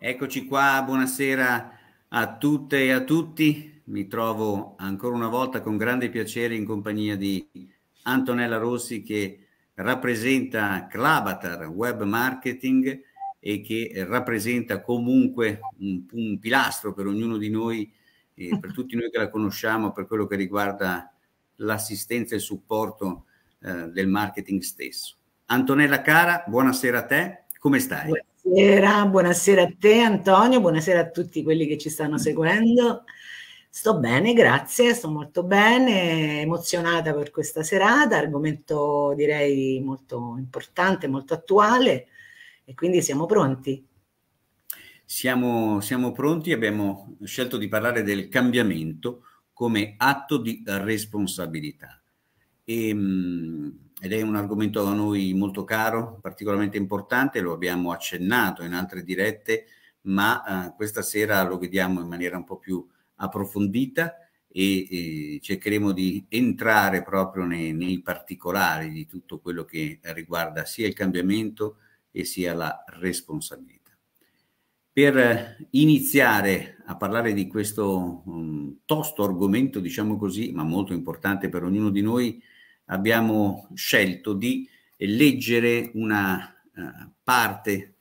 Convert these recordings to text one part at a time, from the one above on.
Eccoci qua, buonasera a tutte e a tutti. Mi trovo ancora una volta con grande piacere in compagnia di Antonella Rossi che rappresenta Clavatar Web Marketing e che rappresenta comunque un, un pilastro per ognuno di noi, per tutti noi che la conosciamo, per quello che riguarda l'assistenza e il supporto eh, del marketing stesso. Antonella cara, buonasera a te. Come stai? Buonasera, buonasera a te Antonio, buonasera a tutti quelli che ci stanno seguendo. Sto bene, grazie, sto molto bene, emozionata per questa serata, argomento direi molto importante, molto attuale e quindi siamo pronti. Siamo, siamo pronti, abbiamo scelto di parlare del cambiamento come atto di responsabilità. E, ehm, ed è un argomento a noi molto caro, particolarmente importante, lo abbiamo accennato in altre dirette, ma eh, questa sera lo vediamo in maniera un po' più approfondita e, e cercheremo di entrare proprio nei, nei, particolari di tutto quello che riguarda sia il cambiamento e sia la responsabilità. Per eh, iniziare a parlare di questo um, tosto argomento, diciamo così, ma molto importante per ognuno di noi, abbiamo scelto di leggere una eh, parte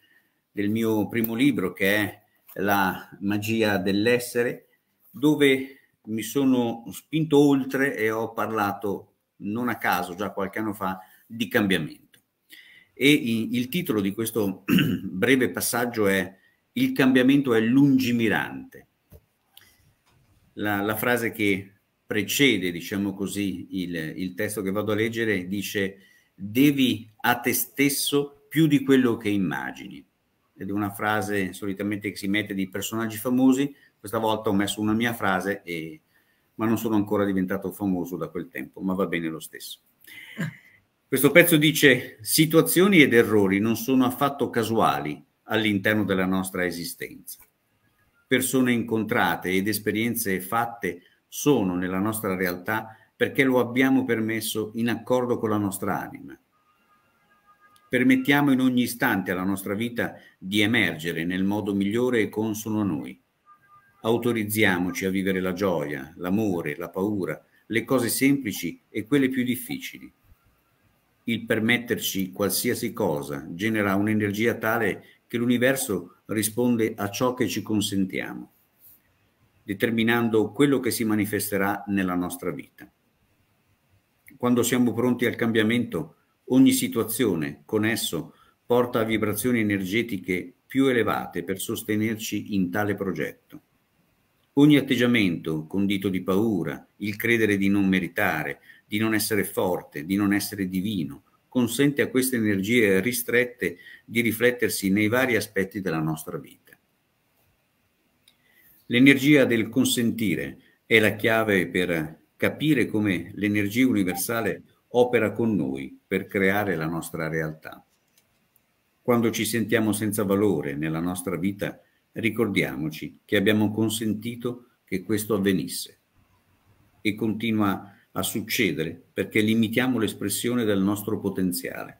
del mio primo libro che è La magia dell'essere, dove mi sono spinto oltre e ho parlato non a caso già qualche anno fa di cambiamento. E il, il titolo di questo breve passaggio è Il cambiamento è lungimirante. La, la frase che precede, diciamo così, il, il testo che vado a leggere, dice devi a te stesso più di quello che immagini. Ed è una frase solitamente che si mette di personaggi famosi, questa volta ho messo una mia frase, e, ma non sono ancora diventato famoso da quel tempo, ma va bene lo stesso. Questo pezzo dice situazioni ed errori non sono affatto casuali all'interno della nostra esistenza. Persone incontrate ed esperienze fatte sono nella nostra realtà perché lo abbiamo permesso in accordo con la nostra anima. Permettiamo in ogni istante alla nostra vita di emergere nel modo migliore e consono a noi. Autorizziamoci a vivere la gioia, l'amore, la paura, le cose semplici e quelle più difficili. Il permetterci qualsiasi cosa genera un'energia tale che l'universo risponde a ciò che ci consentiamo determinando quello che si manifesterà nella nostra vita. Quando siamo pronti al cambiamento, ogni situazione con esso porta a vibrazioni energetiche più elevate per sostenerci in tale progetto. Ogni atteggiamento condito di paura, il credere di non meritare, di non essere forte, di non essere divino, consente a queste energie ristrette di riflettersi nei vari aspetti della nostra vita. L'energia del consentire è la chiave per capire come l'energia universale opera con noi per creare la nostra realtà. Quando ci sentiamo senza valore nella nostra vita, ricordiamoci che abbiamo consentito che questo avvenisse. E continua a succedere perché limitiamo l'espressione del nostro potenziale.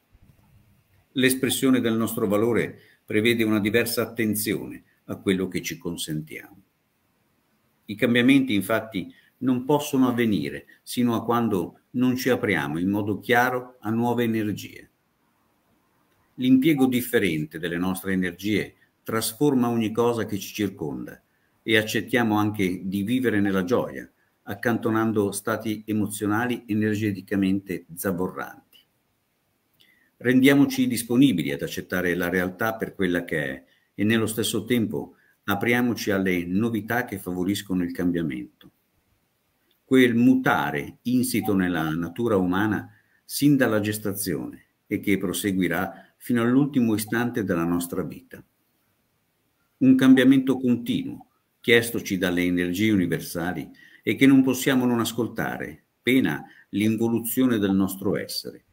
L'espressione del nostro valore prevede una diversa attenzione a quello che ci consentiamo. I cambiamenti infatti non possono avvenire sino a quando non ci apriamo in modo chiaro a nuove energie. L'impiego differente delle nostre energie trasforma ogni cosa che ci circonda e accettiamo anche di vivere nella gioia, accantonando stati emozionali energeticamente zavorranti. Rendiamoci disponibili ad accettare la realtà per quella che è e nello stesso tempo apriamoci alle novità che favoriscono il cambiamento. Quel mutare insito nella natura umana sin dalla gestazione e che proseguirà fino all'ultimo istante della nostra vita. Un cambiamento continuo, chiestoci dalle energie universali e che non possiamo non ascoltare, pena l'involuzione del nostro essere.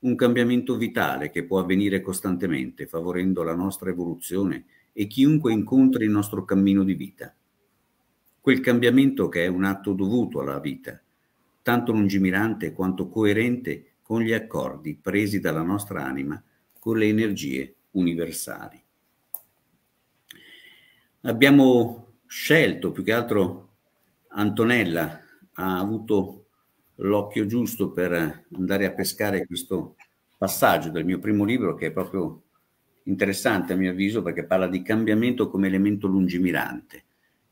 Un cambiamento vitale che può avvenire costantemente, favorendo la nostra evoluzione e chiunque incontri il nostro cammino di vita. Quel cambiamento che è un atto dovuto alla vita, tanto lungimirante quanto coerente con gli accordi presi dalla nostra anima con le energie universali. Abbiamo scelto, più che altro Antonella ha avuto l'occhio giusto per andare a pescare questo passaggio del mio primo libro che è proprio interessante a mio avviso perché parla di cambiamento come elemento lungimirante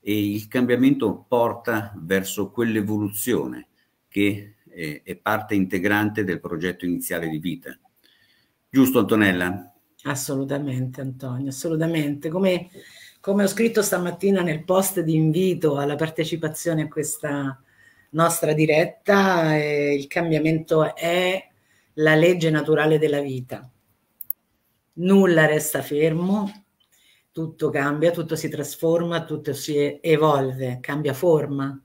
e il cambiamento porta verso quell'evoluzione che è, eh, è parte integrante del progetto iniziale di vita. Giusto Antonella? Assolutamente Antonio, assolutamente. Come, come ho scritto stamattina nel post di invito alla partecipazione a questa nostra diretta, eh, il cambiamento è la legge naturale della vita nulla resta fermo, tutto cambia, tutto si trasforma, tutto si evolve, cambia forma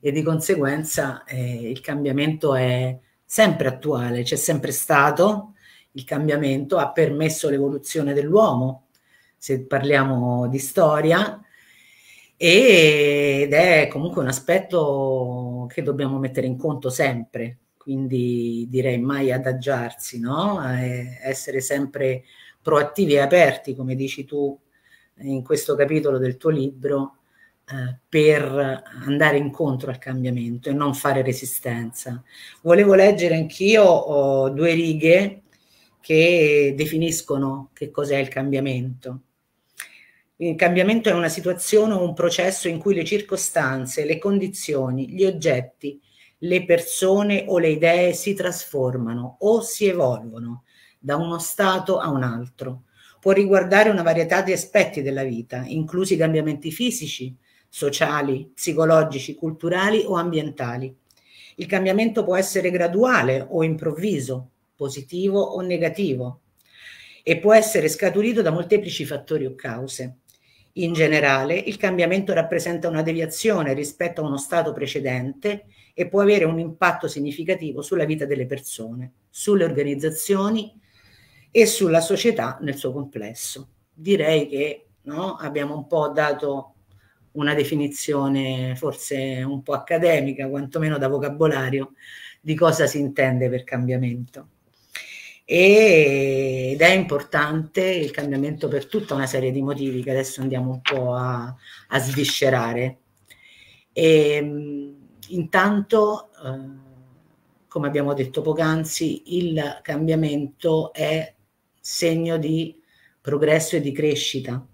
e di conseguenza eh, il cambiamento è sempre attuale, c'è sempre stato, il cambiamento ha permesso l'evoluzione dell'uomo, se parliamo di storia, ed è comunque un aspetto che dobbiamo mettere in conto sempre, quindi direi mai adagiarsi, no? Eh, essere sempre proattivi e aperti, come dici tu in questo capitolo del tuo libro, eh, per andare incontro al cambiamento e non fare resistenza. Volevo leggere anch'io oh, due righe che definiscono che cos'è il cambiamento. Il cambiamento è una situazione o un processo in cui le circostanze, le condizioni, gli oggetti, le persone o le idee si trasformano o si evolvono da uno stato a un altro. Può riguardare una varietà di aspetti della vita, inclusi cambiamenti fisici, sociali, psicologici, culturali o ambientali. Il cambiamento può essere graduale o improvviso, positivo o negativo, e può essere scaturito da molteplici fattori o cause. In generale, il cambiamento rappresenta una deviazione rispetto a uno stato precedente e può avere un impatto significativo sulla vita delle persone, sulle organizzazioni e sulla società nel suo complesso. Direi che no, abbiamo un po' dato una definizione forse un po' accademica, quantomeno da vocabolario, di cosa si intende per cambiamento. Ed è importante il cambiamento per tutta una serie di motivi che adesso andiamo un po' a, a sviscerare. E, ehm, intanto, eh, come abbiamo detto poc'anzi, il cambiamento è segno di progresso e di crescita.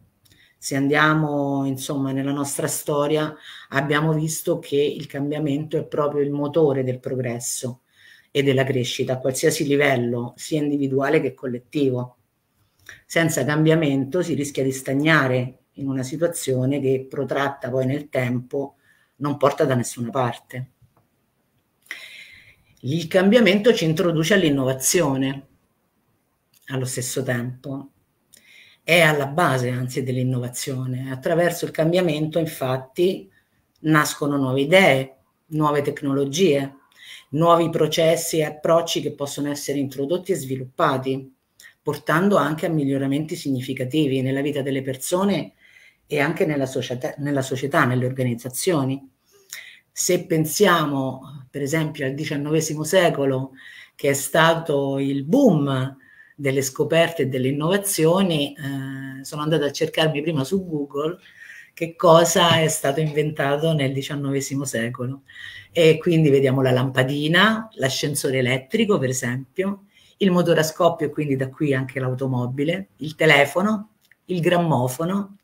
Se andiamo, insomma, nella nostra storia, abbiamo visto che il cambiamento è proprio il motore del progresso e della crescita a qualsiasi livello, sia individuale che collettivo. Senza cambiamento si rischia di stagnare in una situazione che protratta poi nel tempo non porta da nessuna parte. Il cambiamento ci introduce all'innovazione, allo stesso tempo è alla base anzi dell'innovazione. Attraverso il cambiamento infatti nascono nuove idee, nuove tecnologie, nuovi processi e approcci che possono essere introdotti e sviluppati, portando anche a miglioramenti significativi nella vita delle persone e anche nella società, nella società nelle organizzazioni. Se pensiamo, per esempio, al XIX secolo, che è stato il boom delle scoperte e delle innovazioni, eh, sono andata a cercarmi prima su Google che cosa è stato inventato nel XIX secolo. E quindi vediamo la lampadina, l'ascensore elettrico, per esempio, il motore a scoppio, quindi da qui anche l'automobile, il telefono, il grammofono,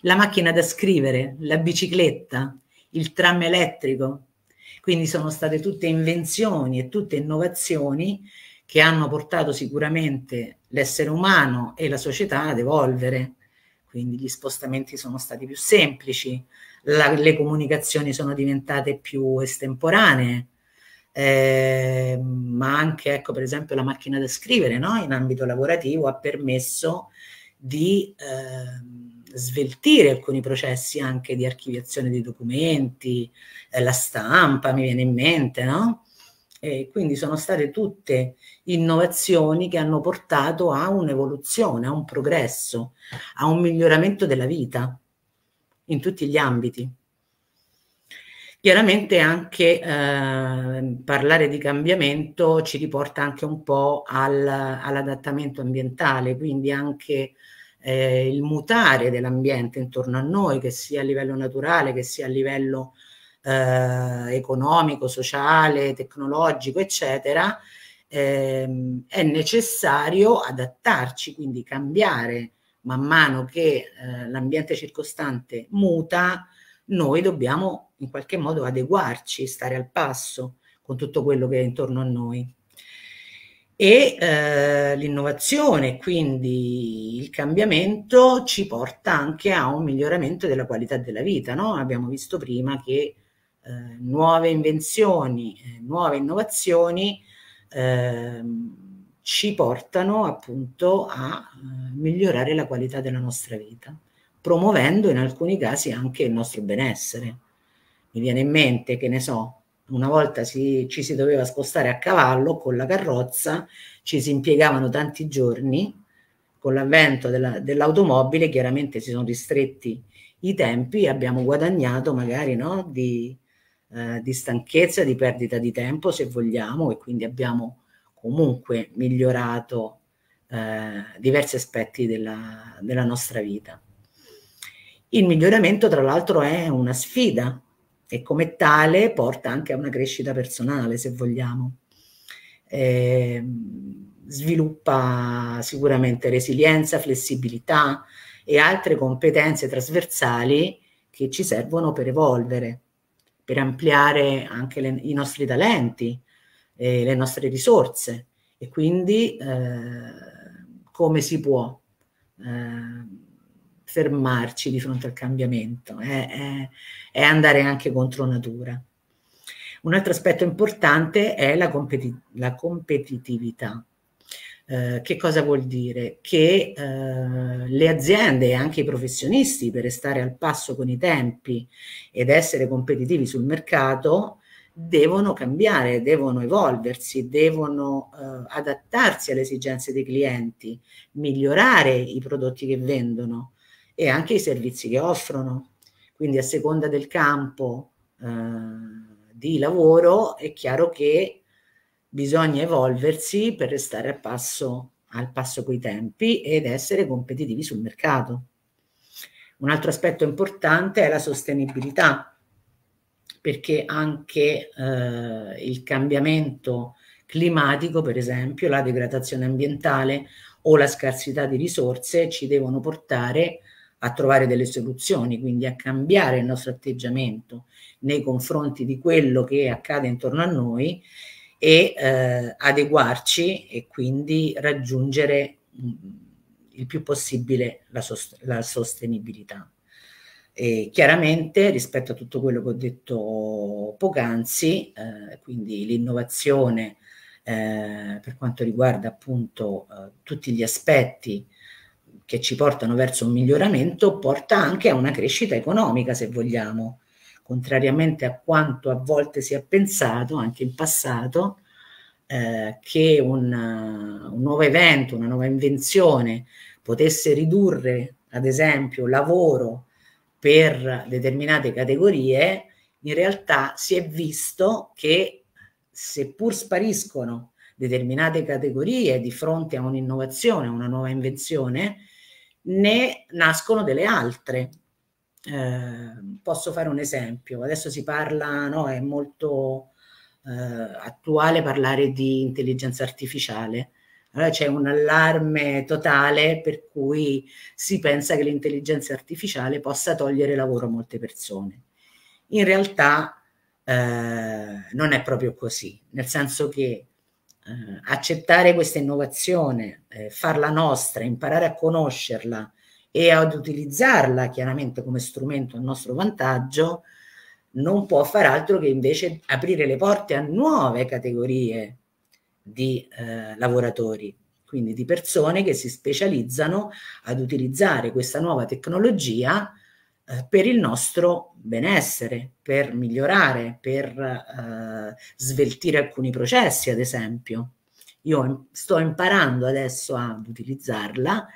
la macchina da scrivere, la bicicletta, il tram elettrico. Quindi sono state tutte invenzioni e tutte innovazioni che hanno portato sicuramente l'essere umano e la società ad evolvere. Quindi gli spostamenti sono stati più semplici, la, le comunicazioni sono diventate più estemporanee, eh, ma anche, ecco, per esempio, la macchina da scrivere no? in ambito lavorativo ha permesso di eh, sveltire alcuni processi anche di archiviazione dei documenti, eh, la stampa, mi viene in mente, no? Eh, quindi sono state tutte innovazioni che hanno portato a un'evoluzione, a un progresso, a un miglioramento della vita in tutti gli ambiti. Chiaramente anche eh, parlare di cambiamento ci riporta anche un po' al, all'adattamento ambientale, quindi anche eh, il mutare dell'ambiente intorno a noi, che sia a livello naturale, che sia a livello eh, economico, sociale, tecnologico, eccetera, ehm, è necessario adattarci, quindi cambiare man mano che eh, l'ambiente circostante muta, noi dobbiamo in qualche modo adeguarci, stare al passo con tutto quello che è intorno a noi. E eh, l'innovazione, quindi il cambiamento, ci porta anche a un miglioramento della qualità della vita. No? Abbiamo visto prima che eh, nuove invenzioni, eh, nuove innovazioni eh, ci portano appunto a eh, migliorare la qualità della nostra vita, promuovendo in alcuni casi anche il nostro benessere. Mi viene in mente, che ne so, una volta si, ci si doveva spostare a cavallo con la carrozza, ci si impiegavano tanti giorni, con l'avvento dell'automobile chiaramente si sono ristretti i tempi e abbiamo guadagnato magari no, di eh, di stanchezza, di perdita di tempo se vogliamo e quindi abbiamo comunque migliorato eh, diversi aspetti della, della nostra vita. Il miglioramento tra l'altro è una sfida e come tale porta anche a una crescita personale se vogliamo. Eh, sviluppa sicuramente resilienza, flessibilità e altre competenze trasversali che ci servono per evolvere per ampliare anche le, i nostri talenti, e le nostre risorse e quindi eh, come si può eh, fermarci di fronte al cambiamento, è, è, è andare anche contro natura. Un altro aspetto importante è la, competi la competitività. Eh, che cosa vuol dire? Che eh, le aziende e anche i professionisti per restare al passo con i tempi ed essere competitivi sul mercato devono cambiare, devono evolversi, devono eh, adattarsi alle esigenze dei clienti, migliorare i prodotti che vendono e anche i servizi che offrono. Quindi a seconda del campo eh, di lavoro è chiaro che bisogna evolversi per restare a passo, al passo coi tempi ed essere competitivi sul mercato. Un altro aspetto importante è la sostenibilità, perché anche eh, il cambiamento climatico, per esempio, la degradazione ambientale o la scarsità di risorse ci devono portare a trovare delle soluzioni, quindi a cambiare il nostro atteggiamento nei confronti di quello che accade intorno a noi e eh, adeguarci e quindi raggiungere mh, mm, il più possibile la, sost la sostenibilità. E chiaramente rispetto a tutto quello che ho detto poc'anzi, eh, quindi l'innovazione eh, per quanto riguarda appunto eh, tutti gli aspetti che ci portano verso un miglioramento, porta anche a una crescita economica se vogliamo, contrariamente a quanto a volte si è pensato anche in passato, eh, che una, un nuovo evento, una nuova invenzione potesse ridurre, ad esempio, lavoro per determinate categorie, in realtà si è visto che seppur spariscono determinate categorie di fronte a un'innovazione, una nuova invenzione, ne nascono delle altre Ehm, posso fare un esempio, adesso si parla, no, è molto eh, attuale parlare di intelligenza artificiale, allora c'è un allarme totale per cui si pensa che l'intelligenza artificiale possa togliere lavoro a molte persone. In realtà eh, non è proprio così, nel senso che eh, accettare questa innovazione, eh, farla nostra, imparare a conoscerla, e ad utilizzarla chiaramente come strumento a nostro vantaggio, non può far altro che invece aprire le porte a nuove categorie di eh, lavoratori, quindi di persone che si specializzano ad utilizzare questa nuova tecnologia eh, per il nostro benessere, per migliorare, per eh, sveltire alcuni processi, ad esempio. Io sto imparando adesso ad utilizzarla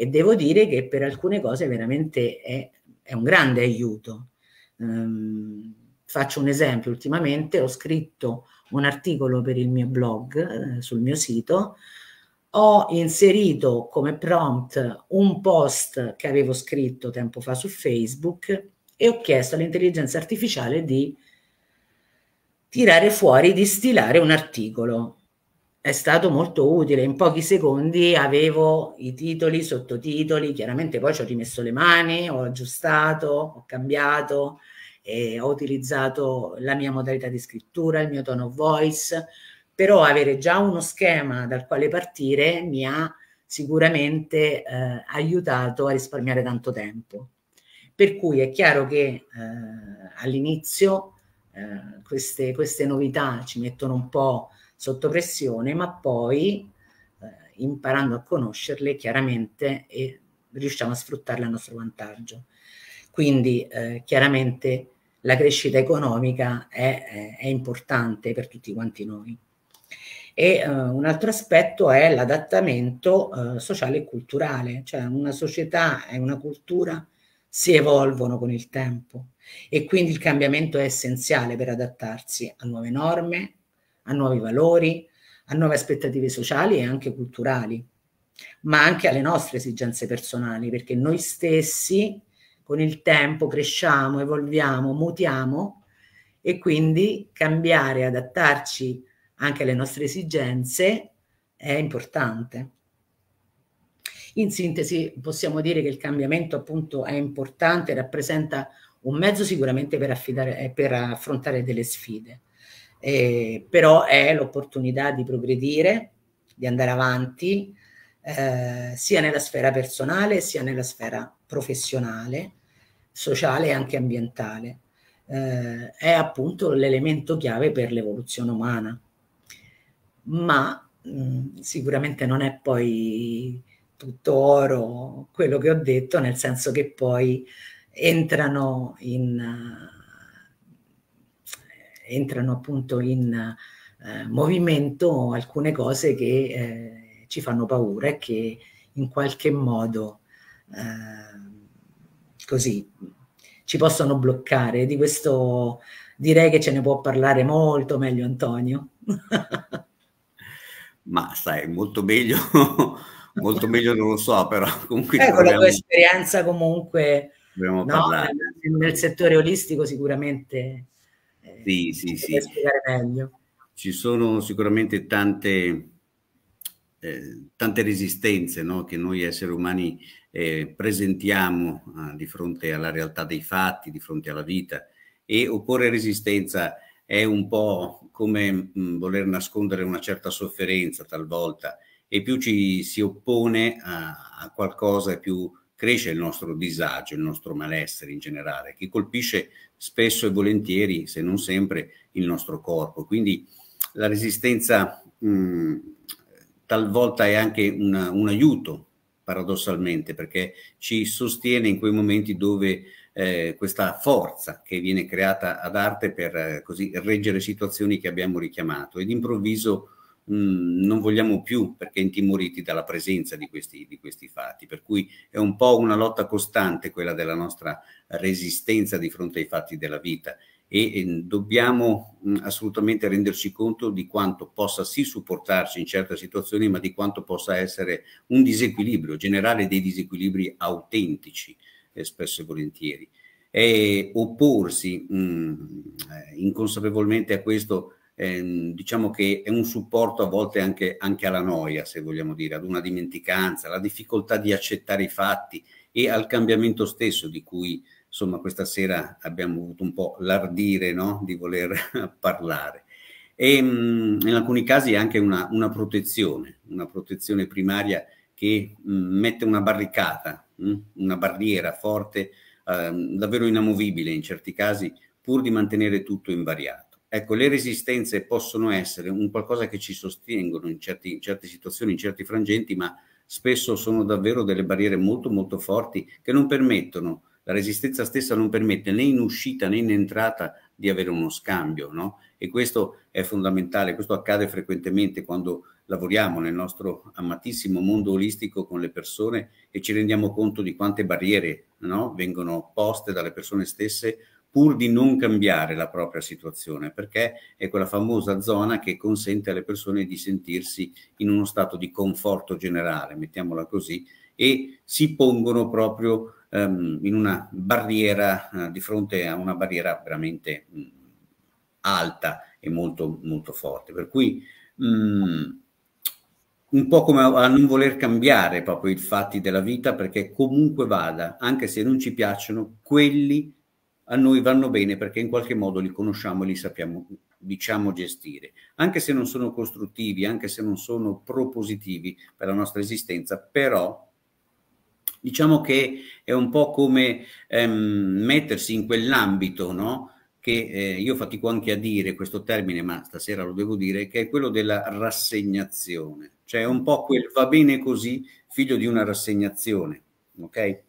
e devo dire che per alcune cose veramente è, è un grande aiuto. Um, faccio un esempio, ultimamente ho scritto un articolo per il mio blog eh, sul mio sito, ho inserito come prompt un post che avevo scritto tempo fa su Facebook e ho chiesto all'intelligenza artificiale di tirare fuori, di stilare un articolo è stato molto utile. In pochi secondi avevo i titoli, i sottotitoli, chiaramente poi ci ho rimesso le mani, ho aggiustato, ho cambiato, ho utilizzato la mia modalità di scrittura, il mio tono voice, però avere già uno schema dal quale partire mi ha sicuramente eh, aiutato a risparmiare tanto tempo. Per cui è chiaro che eh, all'inizio eh, queste, queste novità ci mettono un po' sotto pressione, ma poi eh, imparando a conoscerle chiaramente e riusciamo a sfruttarle a nostro vantaggio. Quindi eh, chiaramente la crescita economica è, è, è, importante per tutti quanti noi. E eh, un altro aspetto è l'adattamento eh, sociale e culturale, cioè una società e una cultura si evolvono con il tempo e quindi il cambiamento è essenziale per adattarsi a nuove norme, a nuovi valori, a nuove aspettative sociali e anche culturali, ma anche alle nostre esigenze personali, perché noi stessi con il tempo cresciamo, evolviamo, mutiamo e quindi cambiare, adattarci anche alle nostre esigenze è importante. In sintesi possiamo dire che il cambiamento appunto è importante, rappresenta un mezzo sicuramente per, affidare, per affrontare delle sfide, eh, però è l'opportunità di progredire, di andare avanti, eh, sia nella sfera personale, sia nella sfera professionale, sociale e anche ambientale. Eh, è appunto l'elemento chiave per l'evoluzione umana, ma mh, sicuramente non è poi tutto oro quello che ho detto, nel senso che poi entrano in... Uh, entrano appunto in eh, movimento alcune cose che eh, ci fanno paura e che in qualche modo eh, così ci possono bloccare. Di questo direi che ce ne può parlare molto meglio Antonio. Ma sai, molto meglio, molto meglio non lo so, però comunque... Eh, con la tua esperienza comunque no, nel, nel settore olistico sicuramente sì, eh, sì, sì. spiegare meglio. Ci sono sicuramente tante, eh, tante resistenze no? che noi esseri umani eh, presentiamo eh, di fronte alla realtà dei fatti, di fronte alla vita e opporre resistenza è un po' come mh, mm, voler nascondere una certa sofferenza talvolta e più ci si oppone a, a qualcosa più cresce il nostro disagio, il nostro malessere in generale, che colpisce spesso e volentieri, se non sempre, il nostro corpo. Quindi la resistenza mh, mm, talvolta è anche una, un aiuto, paradossalmente, perché ci sostiene in quei momenti dove eh, questa forza che viene creata ad arte per eh, così reggere situazioni che abbiamo richiamato ed improvviso Mm, non vogliamo più perché intimoriti dalla presenza di questi, di questi fatti. Per cui è un po' una lotta costante quella della nostra resistenza di fronte ai fatti della vita e, e dobbiamo mh, mm, assolutamente renderci conto di quanto possa sì supportarci in certe situazioni, ma di quanto possa essere un disequilibrio, generare dei disequilibri autentici eh, spesso e volentieri. E opporsi mh, mm, eh, inconsapevolmente a questo Ehm, diciamo che è un supporto a volte anche, anche, alla noia, se vogliamo dire, ad una dimenticanza, alla difficoltà di accettare i fatti e al cambiamento stesso di cui insomma questa sera abbiamo avuto un po' l'ardire no? di voler parlare. E ehm, mh, in alcuni casi è anche una, una, protezione, una protezione primaria che mh, mette una barricata, mh, una barriera forte, eh, davvero inamovibile in certi casi, pur di mantenere tutto invariato. Ecco, le resistenze possono essere un qualcosa che ci sostengono in, certi, in certe situazioni, in certi frangenti, ma spesso sono davvero delle barriere molto molto forti che non permettono, la resistenza stessa non permette né in uscita né in entrata di avere uno scambio, no? E questo è fondamentale, questo accade frequentemente quando lavoriamo nel nostro amatissimo mondo olistico con le persone e ci rendiamo conto di quante barriere no? vengono poste dalle persone stesse pur di non cambiare la propria situazione, perché è quella famosa zona che consente alle persone di sentirsi in uno stato di conforto generale, mettiamola così, e si pongono proprio ehm, in una barriera, eh, di fronte a una barriera veramente mh, mm, alta e molto, molto forte. Per cui mh, mm, un po' come a non voler cambiare proprio i fatti della vita, perché comunque vada, anche se non ci piacciono, quelli a noi vanno bene perché in qualche modo li conosciamo e li sappiamo, diciamo, gestire. Anche se non sono costruttivi, anche se non sono propositivi per la nostra esistenza, però diciamo che è un po' come ehm, mettersi in quell'ambito, no? che eh, io fatico anche a dire questo termine, ma stasera lo devo dire, che è quello della rassegnazione, cioè è un po' quel va bene così, figlio di una rassegnazione, ok?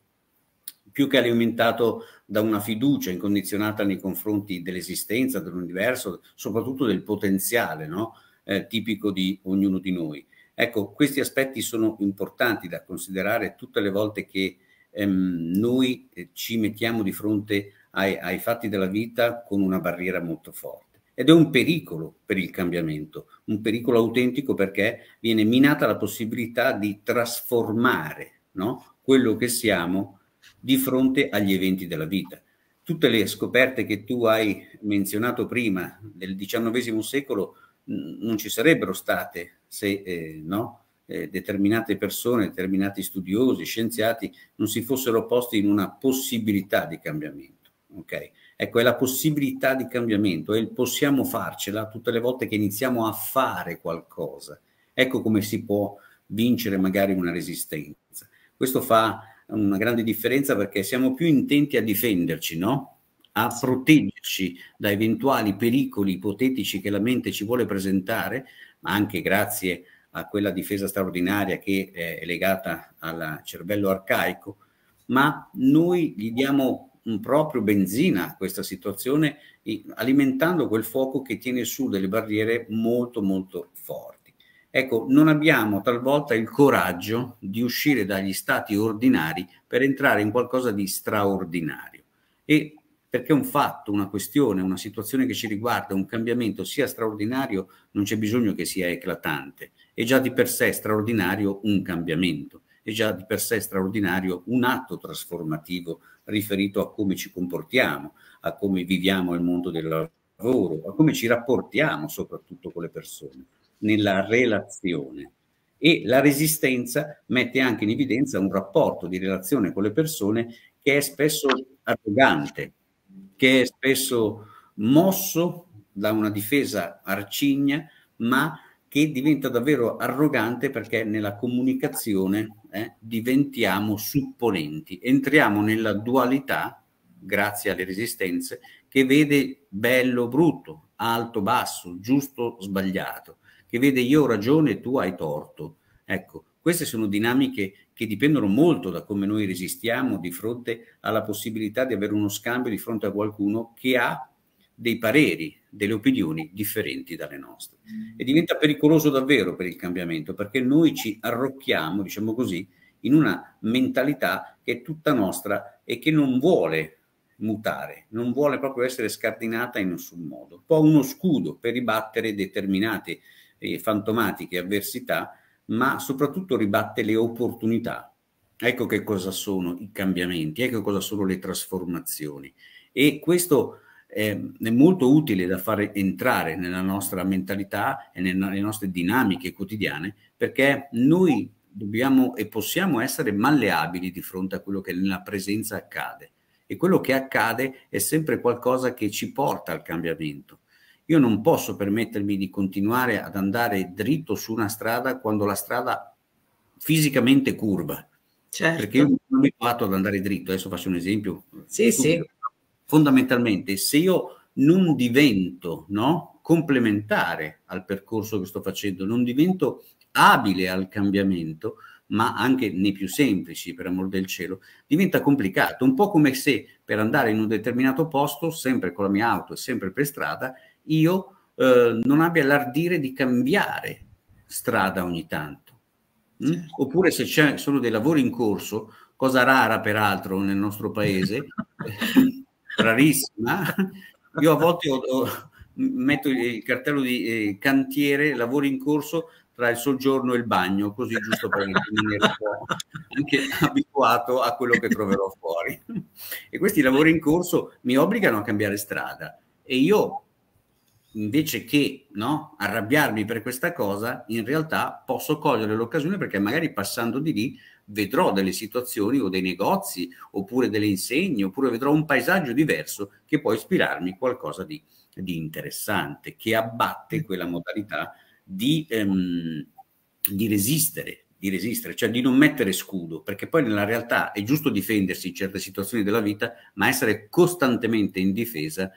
Più che alimentato da una fiducia incondizionata nei confronti dell'esistenza, dell'universo, soprattutto del potenziale no? eh, tipico di ognuno di noi. Ecco, questi aspetti sono importanti da considerare tutte le volte che ehm, noi eh, ci mettiamo di fronte ai, ai fatti della vita con una barriera molto forte ed è un pericolo per il cambiamento, un pericolo autentico perché viene minata la possibilità di trasformare no? quello che siamo di fronte agli eventi della vita. Tutte le scoperte che tu hai menzionato prima del XIX secolo non ci sarebbero state se eh, no, eh, determinate persone, determinati studiosi, scienziati non si fossero posti in una possibilità di cambiamento. Okay? Ecco, è la possibilità di cambiamento, è il possiamo farcela tutte le volte che iniziamo a fare qualcosa. Ecco come si può vincere magari una resistenza. Questo fa una grande differenza perché siamo più intenti a difenderci, no? a proteggerci da eventuali pericoli ipotetici che la mente ci vuole presentare, ma anche grazie a quella difesa straordinaria che è legata al cervello arcaico, ma noi gli diamo un proprio benzina a questa situazione alimentando quel fuoco che tiene su delle barriere molto molto forti. Ecco, non abbiamo talvolta il coraggio di uscire dagli stati ordinari per entrare in qualcosa di straordinario. E perché un fatto, una questione, una situazione che ci riguarda, un cambiamento sia straordinario, non c'è bisogno che sia eclatante. È già di per sé straordinario un cambiamento, è già di per sé straordinario un atto trasformativo riferito a come ci comportiamo, a come viviamo il mondo del lavoro, a come ci rapportiamo soprattutto con le persone nella relazione. E la resistenza mette anche in evidenza un rapporto di relazione con le persone che è spesso arrogante, che è spesso mosso da una difesa arcigna, ma che diventa davvero arrogante perché nella comunicazione eh, diventiamo supponenti, entriamo nella dualità, grazie alle resistenze, che vede bello brutto, alto basso, giusto sbagliato che vede io ho ragione e tu hai torto. Ecco, queste sono dinamiche che dipendono molto da come noi resistiamo di fronte alla possibilità di avere uno scambio di fronte a qualcuno che ha dei pareri, delle opinioni differenti dalle nostre. Mm. E diventa pericoloso davvero per il cambiamento, perché noi ci arrocchiamo, diciamo così, in una mentalità che è tutta nostra e che non vuole mutare, non vuole proprio essere scardinata in nessun modo. Un po' uno scudo per ribattere determinate e fantomatiche avversità, ma soprattutto ribatte le opportunità. Ecco che cosa sono i cambiamenti, ecco cosa sono le trasformazioni. E questo è molto utile da fare entrare nella nostra mentalità e nelle nostre dinamiche quotidiane, perché noi dobbiamo e possiamo essere malleabili di fronte a quello che nella presenza accade. E quello che accade è sempre qualcosa che ci porta al cambiamento io non posso permettermi di continuare ad andare dritto su una strada quando la strada fisicamente curva. Certo. Perché io certo. non mi abituato ad andare dritto, adesso faccio un esempio. Sì, sì. Fondamentalmente, se io non divento no, complementare al percorso che sto facendo, non divento abile al cambiamento, ma anche nei più semplici, per amor del cielo, diventa complicato, un po' come se per andare in un determinato posto, sempre con la mia auto e sempre per strada, io eh, non abbia l'ardire di cambiare strada ogni tanto. Mm? Certo. Oppure se c'è, sono dei lavori in corso, cosa rara peraltro nel nostro paese, rarissima, io a volte ho, ho, metto il cartello di eh, cantiere, lavori in corso tra il soggiorno e il bagno, così giusto per rimanere anche abituato a quello che troverò fuori. E questi lavori in corso mi obbligano a cambiare strada e io invece che no, arrabbiarmi per questa cosa, in realtà posso cogliere l'occasione perché magari passando di lì vedrò delle situazioni o dei negozi oppure delle insegne oppure vedrò un paesaggio diverso che può ispirarmi qualcosa di, di interessante, che abbatte mm. quella modalità di, ehm, di resistere di resistere, cioè di non mettere scudo, perché poi nella realtà è giusto difendersi in certe situazioni della vita, ma essere costantemente in difesa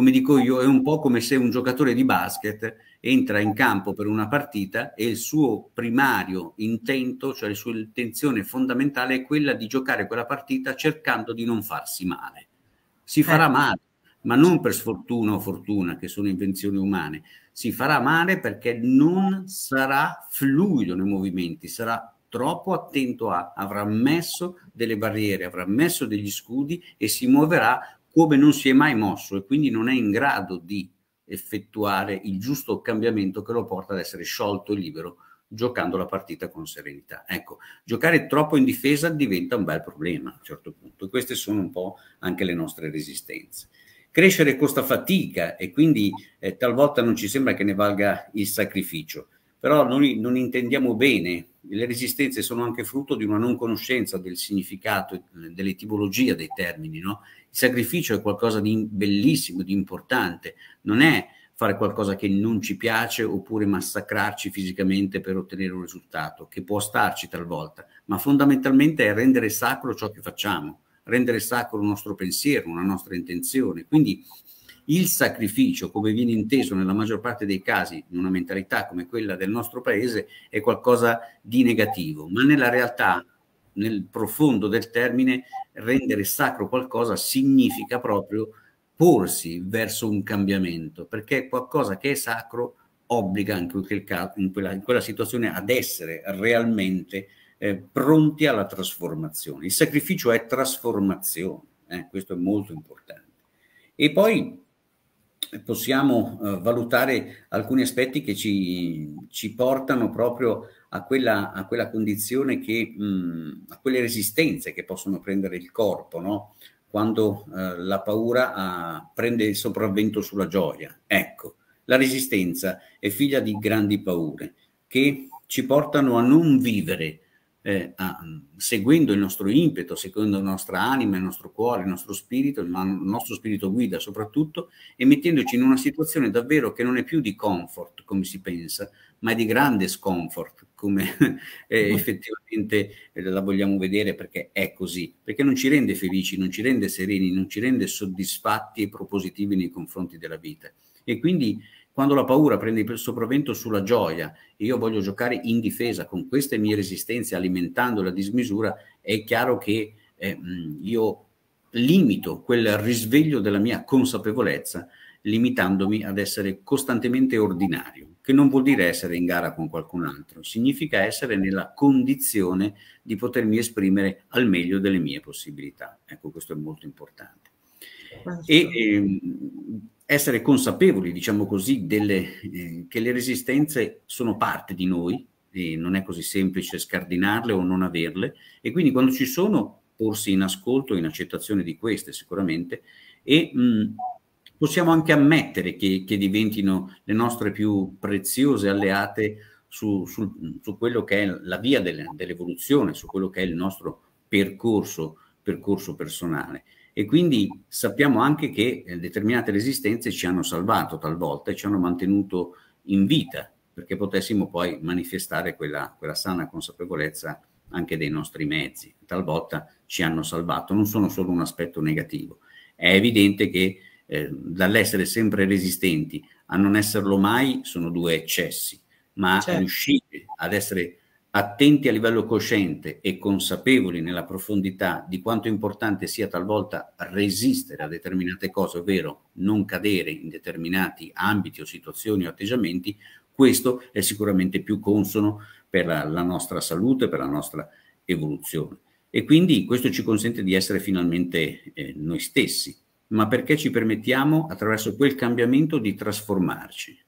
come dico io, è un po' come se un giocatore di basket entra in campo per una partita e il suo primario intento, cioè la sua intenzione fondamentale è quella di giocare quella partita cercando di non farsi male. Si farà ecco. male, ma non per sfortuna o fortuna, che sono invenzioni umane, si farà male perché non sarà fluido nei movimenti, sarà troppo attento a, avrà messo delle barriere, avrà messo degli scudi e si muoverà come non si è mai mosso e quindi non è in grado di effettuare il giusto cambiamento che lo porta ad essere sciolto e libero giocando la partita con serenità. Ecco, giocare troppo in difesa diventa un bel problema a un certo punto e queste sono un po' anche le nostre resistenze. Crescere costa fatica e quindi eh, talvolta non ci sembra che ne valga il sacrificio, però noi non intendiamo bene, le resistenze sono anche frutto di una non conoscenza del significato, eh, dell'etimologia dei termini, no? Il sacrificio è qualcosa di bellissimo, di importante, non è fare qualcosa che non ci piace oppure massacrarci fisicamente per ottenere un risultato, che può starci talvolta, ma fondamentalmente è rendere sacro ciò che facciamo, rendere sacro il nostro pensiero, la nostra intenzione. Quindi il sacrificio, come viene inteso nella maggior parte dei casi in una mentalità come quella del nostro paese, è qualcosa di negativo, ma nella realtà nel profondo del termine, rendere sacro qualcosa significa proprio porsi verso un cambiamento, perché qualcosa che è sacro obbliga anche in, caso, in, quella, in quella situazione ad essere realmente eh, pronti alla trasformazione. Il sacrificio è trasformazione, eh, questo è molto importante. E poi possiamo eh, valutare alcuni aspetti che ci, ci portano proprio a quella, a quella condizione che, mh, mm, a quelle resistenze che possono prendere il corpo, no? quando eh, la paura ha, ah, prende il sopravvento sulla gioia. Ecco, la resistenza è figlia di grandi paure che ci portano a non vivere eh, a, seguendo il nostro impeto, seguendo la nostra anima, il nostro cuore, il nostro spirito, il, il nostro spirito guida soprattutto, e mettendoci in una situazione davvero che non è più di comfort, come si pensa, ma è di grande scomfort, come eh, effettivamente eh, la vogliamo vedere perché è così, perché non ci rende felici, non ci rende sereni, non ci rende soddisfatti e propositivi nei confronti della vita. E quindi quando la paura prende il sopravvento sulla gioia e io voglio giocare in difesa con queste mie resistenze alimentando la dismisura, è chiaro che eh, io limito quel risveglio della mia consapevolezza limitandomi ad essere costantemente ordinario, che non vuol dire essere in gara con qualcun altro, significa essere nella condizione di potermi esprimere al meglio delle mie possibilità. Ecco, questo è molto importante. E, eh, essere consapevoli, diciamo così, delle, eh, che le resistenze sono parte di noi e non è così semplice scardinarle o non averle e quindi quando ci sono porsi in ascolto, in accettazione di queste sicuramente e mh, mm, possiamo anche ammettere che, che, diventino le nostre più preziose alleate su, su, su quello che è la via del, dell'evoluzione, su quello che è il nostro percorso, percorso personale e quindi sappiamo anche che eh, determinate resistenze ci hanno salvato talvolta e ci hanno mantenuto in vita perché potessimo poi manifestare quella, quella sana consapevolezza anche dei nostri mezzi, talvolta ci hanno salvato, non sono solo un aspetto negativo. È evidente che eh, dall'essere sempre resistenti a non esserlo mai sono due eccessi, ma certo. riuscire ad essere attenti a livello cosciente e consapevoli nella profondità di quanto importante sia talvolta resistere a determinate cose, ovvero non cadere in determinati ambiti o situazioni o atteggiamenti, questo è sicuramente più consono per la, la nostra salute, per la nostra evoluzione. E quindi questo ci consente di essere finalmente eh, noi stessi, ma perché ci permettiamo attraverso quel cambiamento di trasformarci.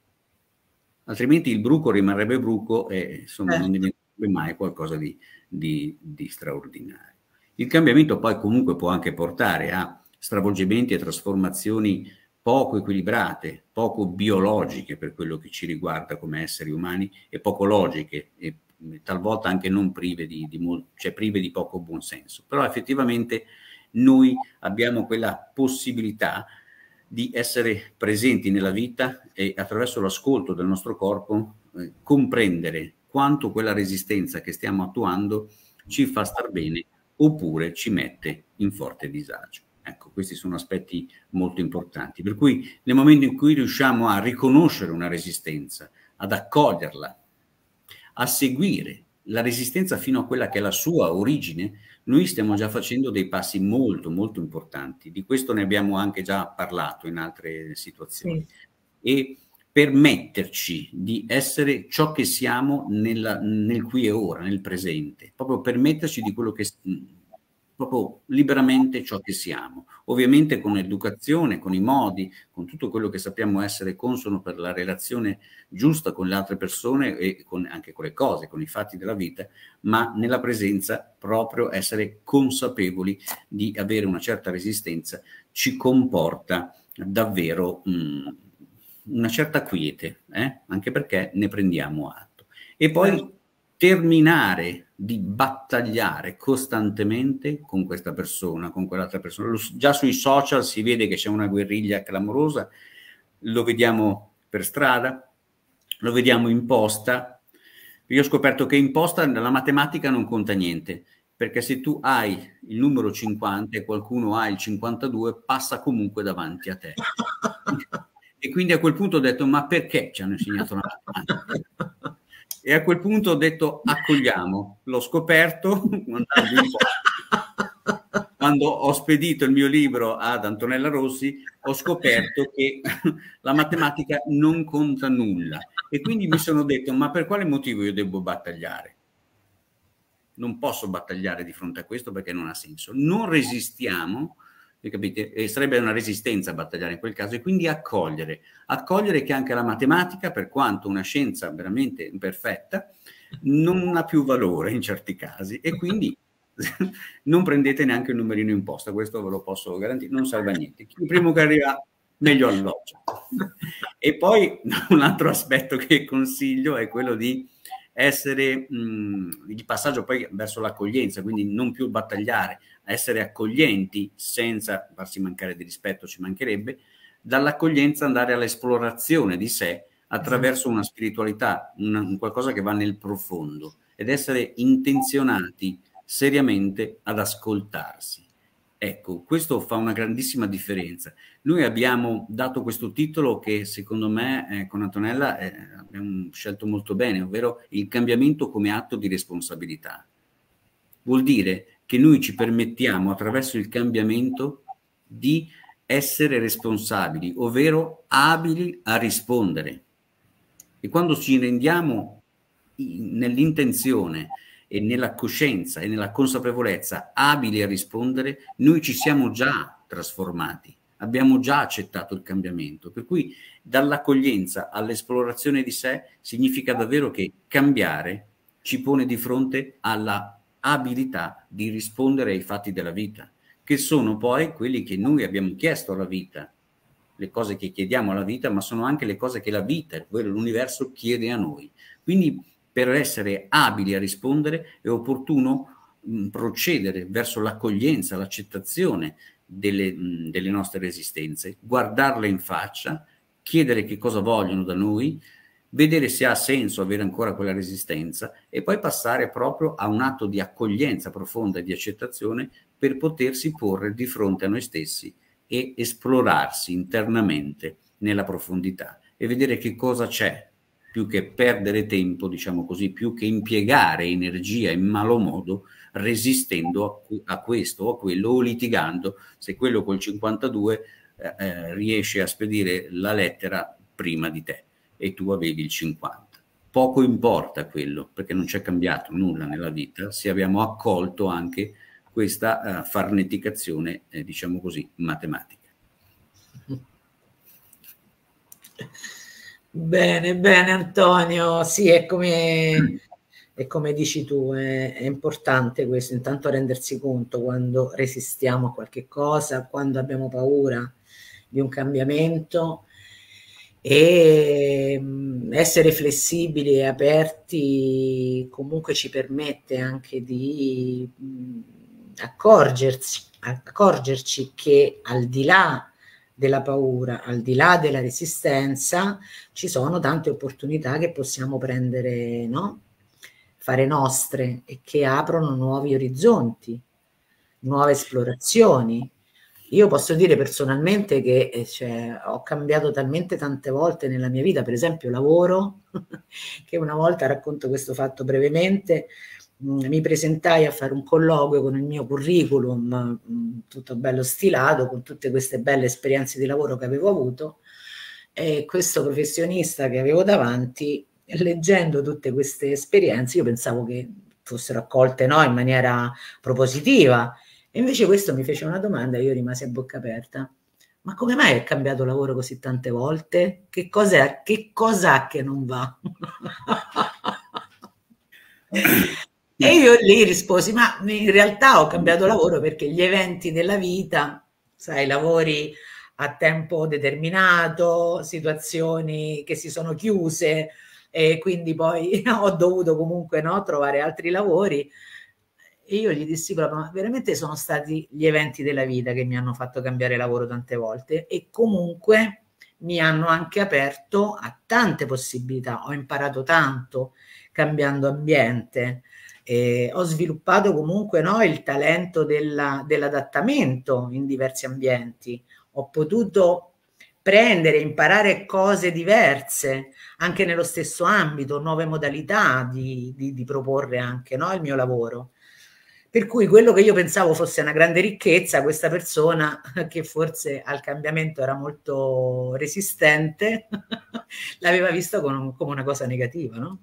Altrimenti il bruco rimarrebbe bruco e insomma eh. non certo. diventerebbe ma è qualcosa di, di, di straordinario. Il cambiamento poi comunque può anche portare a stravolgimenti e trasformazioni poco equilibrate, poco biologiche per quello che ci riguarda come esseri umani e poco logiche e talvolta anche non prive di, di, cioè prive di poco buonsenso. Però effettivamente noi abbiamo quella possibilità di essere presenti nella vita e attraverso l'ascolto del nostro corpo eh, comprendere quanto quella resistenza che stiamo attuando ci fa star bene oppure ci mette in forte disagio. Ecco, questi sono aspetti molto importanti. Per cui nel momento in cui riusciamo a riconoscere una resistenza, ad accoglierla, a seguire la resistenza fino a quella che è la sua origine, noi stiamo già facendo dei passi molto molto importanti. Di questo ne abbiamo anche già parlato in altre situazioni. Sì. E permetterci di essere ciò che siamo nella, nel qui e ora, nel presente, proprio permetterci di quello che proprio liberamente ciò che siamo. Ovviamente con educazione, con i modi, con tutto quello che sappiamo essere consono per la relazione giusta con le altre persone e con, anche con le cose, con i fatti della vita, ma nella presenza proprio essere consapevoli di avere una certa resistenza ci comporta davvero mh, una certa quiete, eh? anche perché ne prendiamo atto. E poi certo. terminare di battagliare costantemente con questa persona, con quell'altra persona. Lo, già sui social si vede che c'è una guerriglia clamorosa, lo vediamo per strada, lo vediamo in posta. Io ho scoperto che in posta la matematica non conta niente, perché se tu hai il numero 50 e qualcuno ha il 52, passa comunque davanti a te. E quindi a quel punto ho detto, ma perché ci hanno insegnato la matematica? e a quel punto ho detto, accogliamo. L'ho scoperto Quando ho spedito il mio libro ad Antonella Rossi, ho scoperto che la matematica non conta nulla. E quindi mi sono detto, ma per quale motivo io devo battagliare? non posso battagliare di fronte a questo perché non ha senso. Non resistiamo capite? E sarebbe una resistenza a battagliare in quel caso e quindi accogliere, accogliere che anche la matematica, per quanto una scienza veramente imperfetta, non ha più valore in certi casi e quindi non prendete neanche il numerino in posta, questo ve lo posso garantire, non serve a niente. Il primo che arriva meglio alloggia. E poi un altro aspetto che consiglio è quello di essere mh, il passaggio poi verso l'accoglienza, quindi non più battagliare, a essere accoglienti senza farsi mancare di rispetto, ci mancherebbe, dall'accoglienza andare all'esplorazione di sé attraverso mhm. una spiritualità, un, un qualcosa che va nel profondo ed essere intenzionati seriamente ad ascoltarsi. Ecco, questo fa una grandissima differenza. Noi abbiamo dato questo titolo che secondo me eh, con Antonella eh, abbiamo scelto molto bene, ovvero il cambiamento come atto di responsabilità. Vuol dire che noi ci permettiamo attraverso il cambiamento di essere responsabili, ovvero abili a rispondere. E quando ci rendiamo nell'intenzione e nella coscienza e nella consapevolezza abili a rispondere, noi ci siamo già trasformati, abbiamo già accettato il cambiamento. Per cui dall'accoglienza all'esplorazione di sé significa davvero che cambiare ci pone di fronte alla abilità di rispondere ai fatti della vita, che sono poi quelli che noi abbiamo chiesto alla vita, le cose che chiediamo alla vita, ma sono anche le cose che la vita, l'universo chiede a noi. Quindi per essere abili a rispondere è opportuno mh, mm, procedere verso l'accoglienza, l'accettazione delle, mh, mm, delle nostre resistenze, guardarle in faccia, chiedere che cosa vogliono da noi, vedere se ha senso avere ancora quella resistenza e poi passare proprio a un atto di accoglienza profonda e di accettazione per potersi porre di fronte a noi stessi e esplorarsi internamente nella profondità e vedere che cosa c'è, più che perdere tempo, diciamo così, più che impiegare energia in malo modo resistendo a, a questo o a quello o litigando se quello col 52 eh, eh, riesce a spedire la lettera prima di te e tu avevi il 50. Poco importa quello, perché non c'è cambiato nulla nella vita se abbiamo accolto anche questa uh, farneticazione, eh, diciamo così, matematica. Bene, bene Antonio, sì, è come, è come dici tu, è, è, importante questo, intanto rendersi conto quando resistiamo a qualche cosa, quando abbiamo paura di un cambiamento, e essere flessibili e aperti comunque ci permette anche di accorgersi, accorgerci che al di là della paura, al di là della resistenza, ci sono tante opportunità che possiamo prendere, no? fare nostre e che aprono nuovi orizzonti, nuove esplorazioni, io posso dire personalmente che eh, cioè, ho cambiato talmente tante volte nella mia vita, per esempio lavoro, che una volta racconto questo fatto brevemente, mm, mi presentai a fare un colloquio con il mio curriculum, mm, tutto bello stilato, con tutte queste belle esperienze di lavoro che avevo avuto, e questo professionista che avevo davanti, leggendo tutte queste esperienze, io pensavo che fossero accolte no, in maniera propositiva e invece questo mi fece una domanda e io rimasi a bocca aperta. Ma come mai è cambiato lavoro così tante volte? Che cos'è? Che cos'ha che non va? e io lì risposi, ma in realtà ho cambiato lavoro perché gli eventi della vita, sai, lavori a tempo determinato, situazioni che si sono chiuse e quindi poi ho dovuto comunque no, trovare altri lavori e io gli dissi quella ma veramente sono stati gli eventi della vita che mi hanno fatto cambiare lavoro tante volte e comunque mi hanno anche aperto a tante possibilità, ho imparato tanto cambiando ambiente, eh, ho sviluppato comunque no, il talento della, dell'adattamento in diversi ambienti, ho potuto prendere, imparare cose diverse anche nello stesso ambito, nuove modalità di, di, di proporre anche no, il mio lavoro. Per cui quello che io pensavo fosse una grande ricchezza, questa persona che forse al cambiamento era molto resistente, l'aveva visto con, come una cosa negativa, no?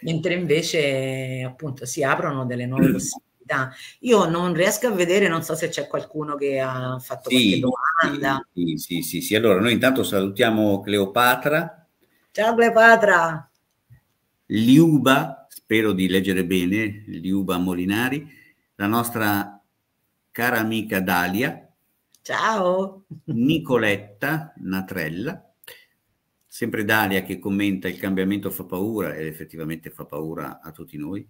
Mentre invece appunto si aprono delle nuove possibilità. Io non riesco a vedere, non so se c'è qualcuno che ha fatto sì, qualche domanda. Sì, sì, sì, sì. Allora noi intanto salutiamo Cleopatra. Ciao Cleopatra! Liuba, spero di leggere bene, Liuba Molinari, la nostra cara amica Dalia. Ciao! Nicoletta Natrella, sempre Dalia che commenta il cambiamento fa paura ed effettivamente fa paura a tutti noi.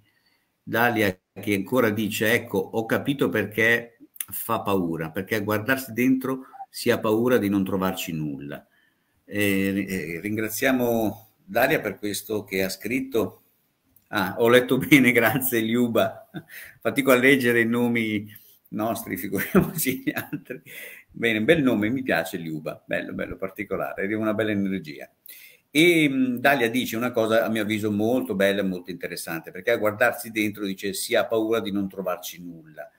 Dalia che ancora dice, ecco, ho capito perché fa paura, perché a guardarsi dentro si ha paura di non trovarci nulla. Eh, eh, ringraziamo Daria per questo che ha scritto. Ah, ho letto bene, grazie Liuba. Fatico a leggere i nomi nostri, figuriamoci gli altri. Bene, bel nome, mi piace Liuba, bello, bello, particolare, è una bella energia. E mm, Dalia dice una cosa a mio avviso molto bella e molto interessante, perché a guardarsi dentro dice si ha paura di non trovarci nulla.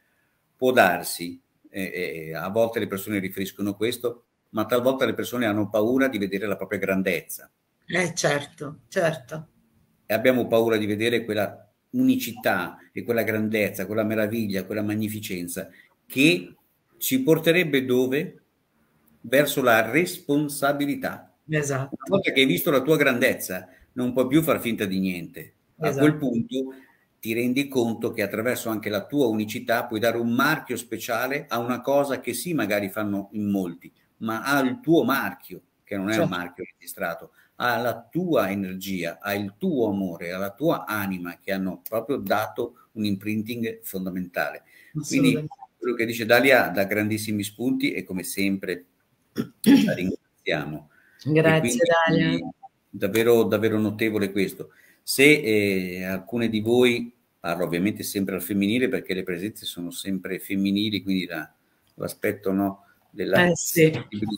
Può darsi, eh, eh, a volte le persone riferiscono questo, ma talvolta le persone hanno paura di vedere la propria grandezza, eh certo, certo. E abbiamo paura di vedere quella unicità e quella grandezza, quella meraviglia, quella magnificenza che ci porterebbe dove? Verso la responsabilità. Esatto. Una volta che hai visto la tua grandezza, non puoi più far finta di niente. Esatto. A quel esatto. punto ti rendi conto che attraverso anche la tua unicità puoi dare un marchio speciale a una cosa che sì, magari fanno in molti, ma al tuo marchio, che non è certo. un cioè marchio registrato, alla tua energia, al tuo amore, alla tua anima che hanno proprio dato un imprinting fondamentale. Quindi quello che dice Dalia dà grandissimi spunti e come sempre la ringraziamo. Grazie quindi, Dalia. Davvero, davvero notevole questo. Se eh, alcune di voi, parlo ovviamente sempre al femminile perché le presenze sono sempre femminili, quindi la, l'aspetto no, della eh, sì.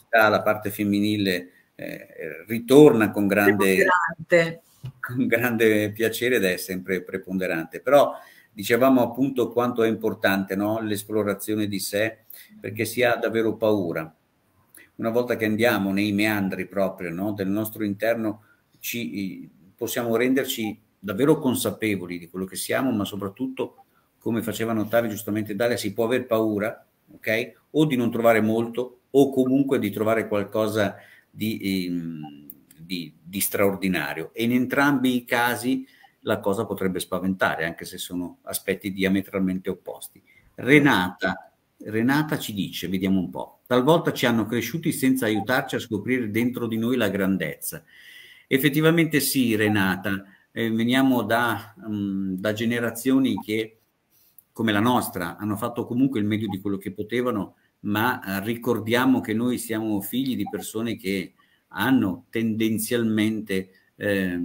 la parte femminile eh, ritorna con grande, con grande, piacere ed è sempre preponderante. Però dicevamo appunto quanto è importante no? l'esplorazione di sé perché si ha davvero paura. Una volta che andiamo nei meandri proprio no? del nostro interno, ci, possiamo renderci davvero consapevoli di quello che siamo, ma soprattutto, come faceva notare giustamente Dalia, si può aver paura, ok? O di non trovare molto, o comunque di trovare qualcosa di, ehm, di, di straordinario e in entrambi i casi la cosa potrebbe spaventare anche se sono aspetti diametralmente opposti. Renata, Renata ci dice, vediamo un po', talvolta ci hanno cresciuti senza aiutarci a scoprire dentro di noi la grandezza. Effettivamente sì, Renata, eh, veniamo da, mh, mm, da, generazioni che, come la nostra, hanno fatto comunque il meglio di quello che potevano ma eh, ricordiamo che noi siamo figli di persone che hanno tendenzialmente eh,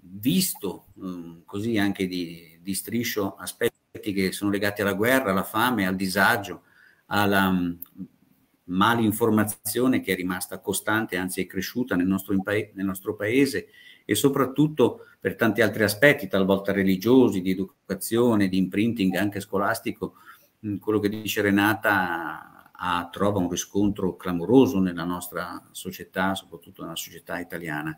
visto mm, così anche di, di, striscio aspetti che sono legati alla guerra, alla fame, al disagio, alla mm, malinformazione che è rimasta costante, anzi è cresciuta nel nostro, nel nostro paese e soprattutto per tanti altri aspetti, talvolta religiosi, di educazione, di imprinting anche scolastico, mm, quello che dice Renata ha, trova un riscontro clamoroso nella nostra società, soprattutto nella società italiana.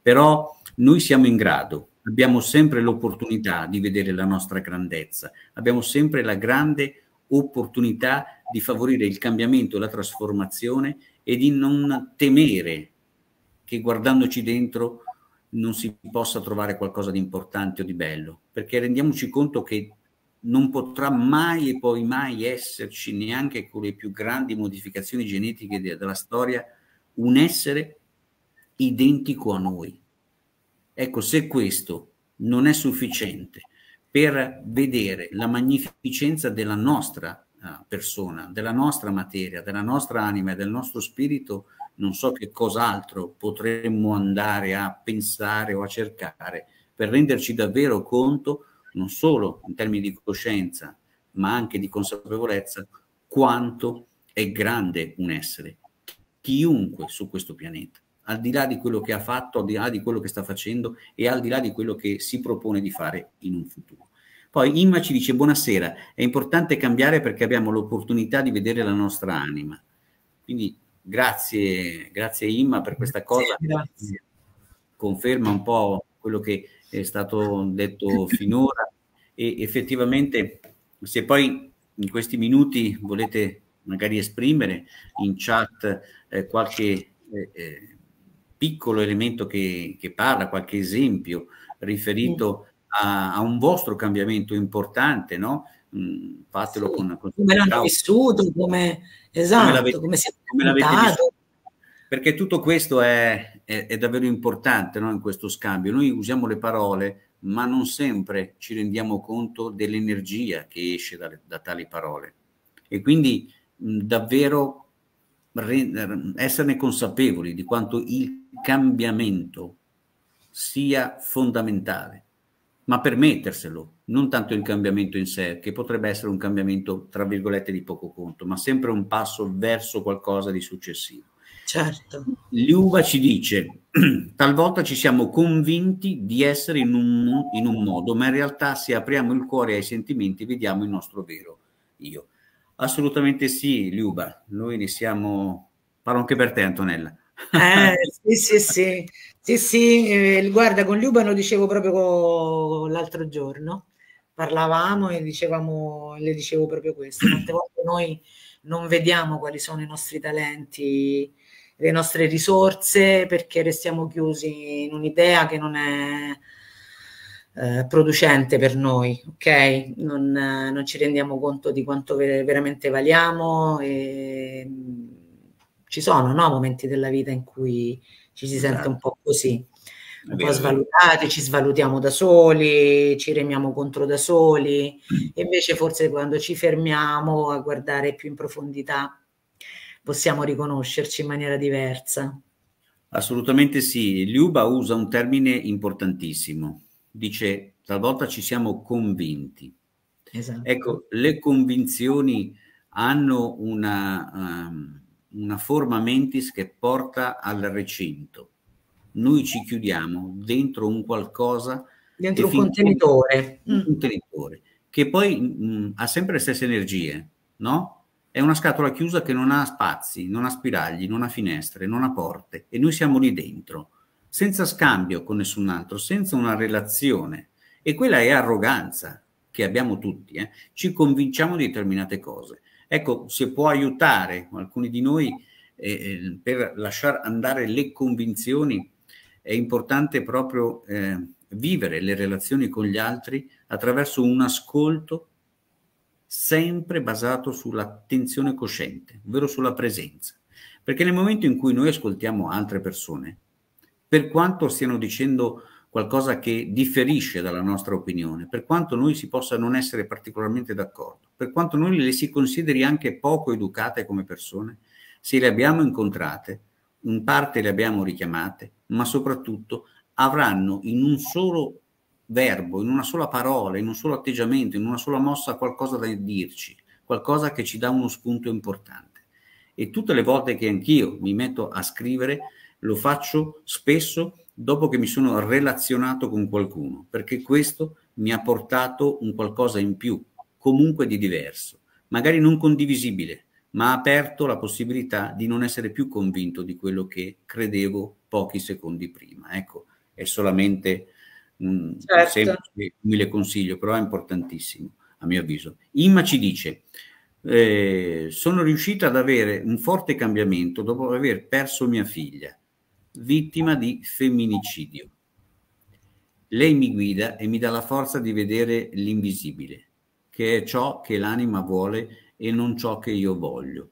Però noi siamo in grado, abbiamo sempre l'opportunità di vedere la nostra grandezza, abbiamo sempre la grande opportunità di favorire il cambiamento, la trasformazione e di non temere che guardandoci dentro non si possa trovare qualcosa di importante o di bello, perché rendiamoci conto che non potrà mai e poi mai esserci, neanche con le più grandi modificazioni genetiche de- della storia, un essere identico a noi. Ecco, se questo non è sufficiente per vedere la magnificenza della nostra uh, persona, della nostra materia, della nostra anima e del nostro spirito, non so che cos'altro potremmo andare a pensare o a cercare per renderci davvero conto non solo in termini di coscienza, ma anche di consapevolezza, quanto è grande un essere, chiunque su questo pianeta, al di là di quello che ha fatto, al di là di quello che sta facendo e al di là di quello che si propone di fare in un futuro. Poi Imma ci dice buonasera, è importante cambiare perché abbiamo l'opportunità di vedere la nostra anima. Quindi grazie, grazie Imma per questa cosa. Sì, Conferma un po' quello che è stato detto finora e effettivamente se poi in questi minuti volete magari esprimere in chat eh, qualche eh, eh piccolo elemento che, che, parla, qualche esempio riferito mm. a, a un vostro cambiamento importante, no? Mh, mm, fatelo sì, con, con come l'hanno vissuto, come, esatto, come, come, come l'avete esatto, vissuto. Perché tutto questo è, è, è davvero importante no, in questo scambio. Noi usiamo le parole, ma non sempre ci rendiamo conto dell'energia che esce da, da tali parole. E quindi mh, davvero re, esserne consapevoli di quanto il cambiamento sia fondamentale, ma permetterselo, non tanto il cambiamento in sé, che potrebbe essere un cambiamento, tra virgolette, di poco conto, ma sempre un passo verso qualcosa di successivo. Certo. Liuva ci dice, talvolta ci siamo convinti di essere in un, in un, modo, ma in realtà se apriamo il cuore ai sentimenti vediamo il nostro vero io. Assolutamente sì, Liuba, noi ne siamo... Parlo anche per te, Antonella. Eh, sì, sì, sì, sì, sì. Eh, guarda, con Liuba lo dicevo proprio l'altro giorno, parlavamo e dicevamo, le dicevo proprio questo, tante volte noi non vediamo quali sono i nostri talenti, le nostre risorse perché restiamo chiusi in un'idea che non è eh, producente per noi, ok? Non, eh, non, ci rendiamo conto di quanto ver veramente valiamo e ci sono no, momenti della vita in cui ci si sente un esatto. po' così, un po' svalutati, ci svalutiamo da soli, ci remiamo contro da soli, mm. e invece forse quando ci fermiamo a guardare più in profondità possiamo riconoscerci in maniera diversa. Assolutamente sì. Liuba usa un termine importantissimo. Dice, talvolta ci siamo convinti. Esatto. Ecco, le convinzioni hanno una, um, una forma mentis che porta al recinto. Noi ci chiudiamo dentro un qualcosa. Dentro un contenitore. Un contenitore, che poi mh, mm, ha sempre le stesse energie, no? È una scatola chiusa che non ha spazi, non ha spiragli, non ha finestre, non ha porte e noi siamo lì dentro, senza scambio con nessun altro, senza una relazione. E quella è arroganza che abbiamo tutti, eh? ci convinciamo di determinate cose. Ecco, se può aiutare alcuni di noi eh, eh per lasciare andare le convinzioni, è importante proprio eh, vivere le relazioni con gli altri attraverso un ascolto sempre basato sull'attenzione cosciente, ovvero sulla presenza. Perché nel momento in cui noi ascoltiamo altre persone, per quanto stiano dicendo qualcosa che differisce dalla nostra opinione, per quanto noi si possa non essere particolarmente d'accordo, per quanto noi le si consideri anche poco educate come persone, se le abbiamo incontrate, in parte le abbiamo richiamate, ma soprattutto avranno in un solo verbo, in una sola parola, in un solo atteggiamento, in una sola mossa qualcosa da dirci, qualcosa che ci dà uno spunto importante. E tutte le volte che anch'io mi metto a scrivere, lo faccio spesso dopo che mi sono relazionato con qualcuno, perché questo mi ha portato un qualcosa in più, comunque di diverso, magari non condivisibile, ma ha aperto la possibilità di non essere più convinto di quello che credevo pochi secondi prima. Ecco, è solamente un, certo. semplice umile consiglio, però è importantissimo a mio avviso. Imma ci dice, eh, sono riuscita ad avere un forte cambiamento dopo aver perso mia figlia, vittima di femminicidio. Lei mi guida e mi dà la forza di vedere l'invisibile, che è ciò che l'anima vuole e non ciò che io voglio.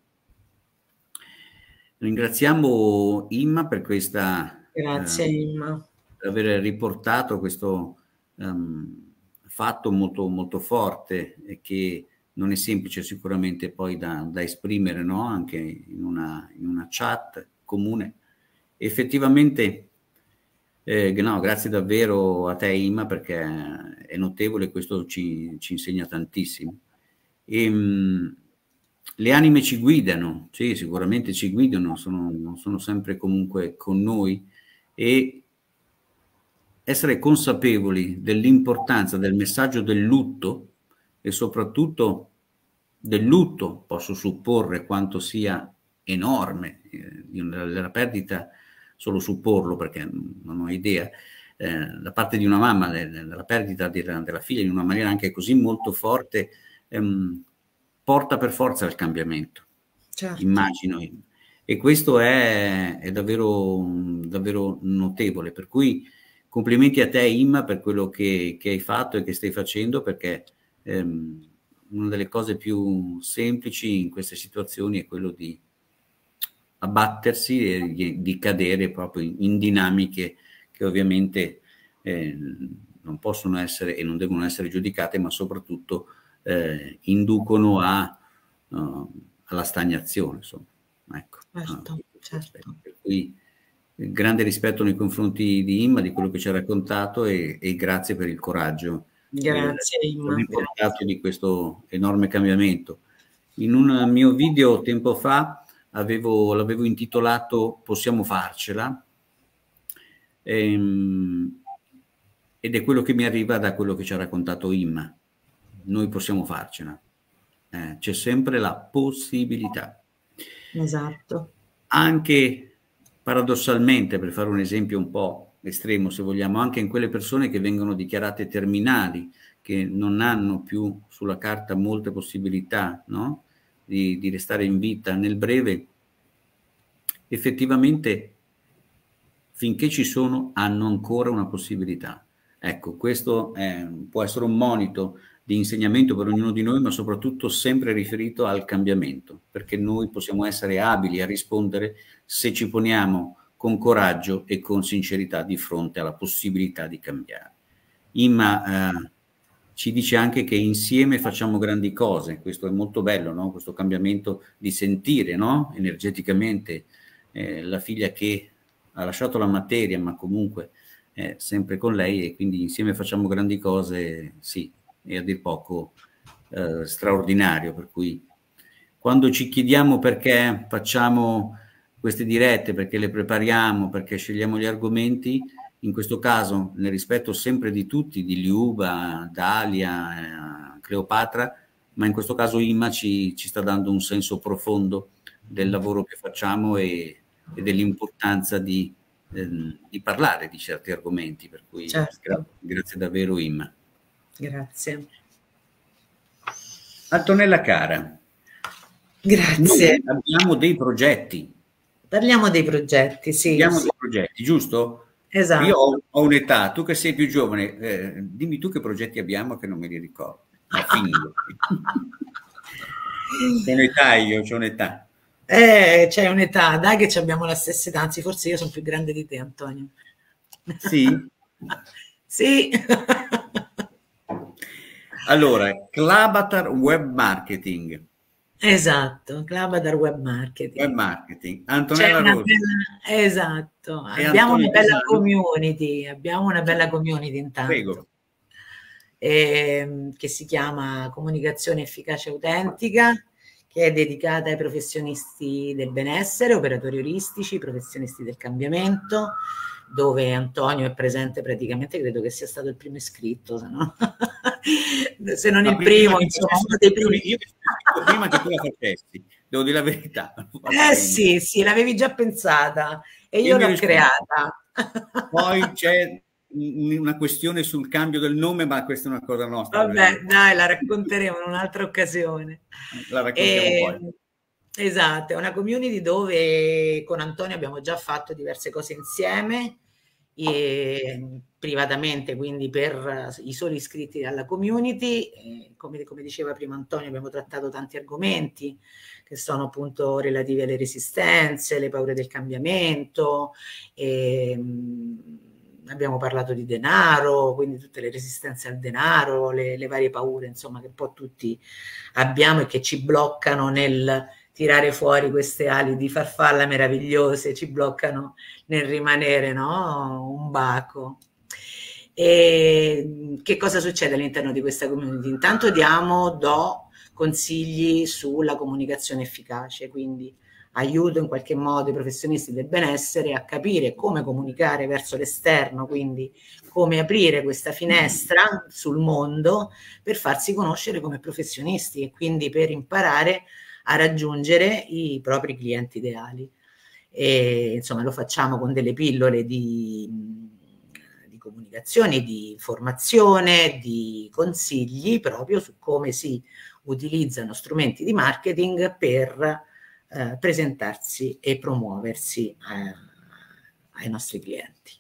Ringraziamo Imma per questa... Grazie eh, Imma per aver riportato questo um, fatto molto, molto forte che non è semplice sicuramente poi da, da esprimere no? anche in una, in una, chat comune. Effettivamente, eh, no, grazie davvero a te Imma perché è notevole, questo ci, ci insegna tantissimo. E, ehm, le anime ci guidano, sì, sicuramente ci guidano, sono, sono sempre comunque con noi e essere consapevoli dell'importanza del messaggio del lutto e soprattutto del lutto, posso supporre quanto sia enorme, della eh, perdita solo supporlo perché non ho idea, eh, da parte di una mamma, della perdita della, della, figlia in una maniera anche così molto forte, ehm, porta per forza al cambiamento, certo. immagino. E questo è, è davvero, davvero notevole, per cui Complimenti a te Imma per quello che, che hai fatto e che stai facendo perché ehm, una delle cose più semplici in queste situazioni è quello di abbattersi e di, di cadere proprio in, in, dinamiche che ovviamente eh, non possono essere e non devono essere giudicate ma soprattutto eh, inducono a, uh, alla stagnazione. Insomma. Ecco. Certo, ah, certo. Per cui grande rispetto nei confronti di Imma, di quello che ci ha raccontato e, e grazie per il coraggio. Eh, grazie eh, Imma. Grazie. di questo enorme cambiamento. In un mio video tempo fa l'avevo intitolato Possiamo farcela ehm, ed è quello che mi arriva da quello che ci ha raccontato Imma. Noi possiamo farcela. Eh, c'è sempre la possibilità. Esatto. Anche Paradossalmente, per fare un esempio un po' estremo se vogliamo, anche in quelle persone che vengono dichiarate terminali, che non hanno più sulla carta molte possibilità no? di, di restare in vita nel breve, effettivamente finché ci sono hanno ancora una possibilità. Ecco, questo è, può essere un monito di insegnamento per ognuno di noi, ma soprattutto sempre riferito al cambiamento, perché noi possiamo essere abili a rispondere se ci poniamo con coraggio e con sincerità di fronte alla possibilità di cambiare. Imma eh, ci dice anche che insieme facciamo grandi cose, questo è molto bello, no? questo cambiamento di sentire no? energeticamente eh, la figlia che ha lasciato la materia, ma comunque è sempre con lei e quindi insieme facciamo grandi cose, sì, e a dir poco eh, straordinario. Per cui quando ci chiediamo perché facciamo queste dirette, perché le prepariamo, perché scegliamo gli argomenti, in questo caso nel rispetto sempre di tutti, di Liuba, Dalia, Cleopatra, ma in questo caso Imma ci, ci sta dando un senso profondo del lavoro che facciamo e, e dell'importanza di, eh, di, parlare di certi argomenti. Per cui certo. grazie davvero Imma. Grazie. Antonella Cara. Grazie. abbiamo dei progetti. Parliamo dei progetti, sì. Parliamo sì. dei progetti, giusto? Esatto. Io ho, ho un'età, tu che sei più giovane, eh, dimmi tu che progetti abbiamo che non me li ricordo. Ho finito. c'è un'età io, c'è un'età. Eh, c'è un'età, dai che abbiamo la stessa età, anzi forse io sono più grande di te Antonio. Sì? sì. Allora, Clabatar Web Marketing. Esatto, Clabatar Web Marketing. Web Marketing. Antonella Rosa. Bella, esatto, e abbiamo Antonio una bella Sano. community, abbiamo una bella community intanto. Prego. Eh, che si chiama Comunicazione Efficace Autentica, che è dedicata ai professionisti del benessere, operatori olistici, professionisti del cambiamento, dove Antonio è presente praticamente, credo che sia stato il primo iscritto, se, no? se non, Ma il primo, insomma, uno dei primi. Io prima che tu la facessi, devo dire la verità. Eh sì, sì, l'avevi già pensata e io, io l'ho creata. Poi c'è una questione sul cambio del nome, ma questa è una cosa nostra. Vabbè, dai, la racconteremo in un'altra occasione. La raccontiamo e... Ehm, poi. Esatto, è una community dove con Antonio abbiamo già fatto diverse cose insieme e mm, privatamente, quindi per eh, i soli iscritti alla community. Come, come, diceva prima Antonio, abbiamo trattato tanti argomenti che sono appunto relativi alle resistenze, le paure del cambiamento, e, mm, abbiamo parlato di denaro, quindi tutte le resistenze al denaro, le, le varie paure, insomma, che un po' tutti abbiamo e che ci bloccano nel tirare fuori queste ali di farfalla meravigliose, ci bloccano nel rimanere no? un baco. E che cosa succede all'interno di questa community? Intanto diamo, do consigli sulla comunicazione efficace, quindi aiuto in qualche modo i professionisti del benessere a capire come comunicare verso l'esterno, quindi come aprire questa finestra sul mondo per farsi conoscere come professionisti e quindi per imparare a a raggiungere i propri clienti ideali. E, insomma, lo facciamo con delle pillole di, di comunicazione, di informazione, di consigli proprio su come si utilizzano strumenti di marketing per eh, presentarsi e promuoversi eh, ai nostri clienti.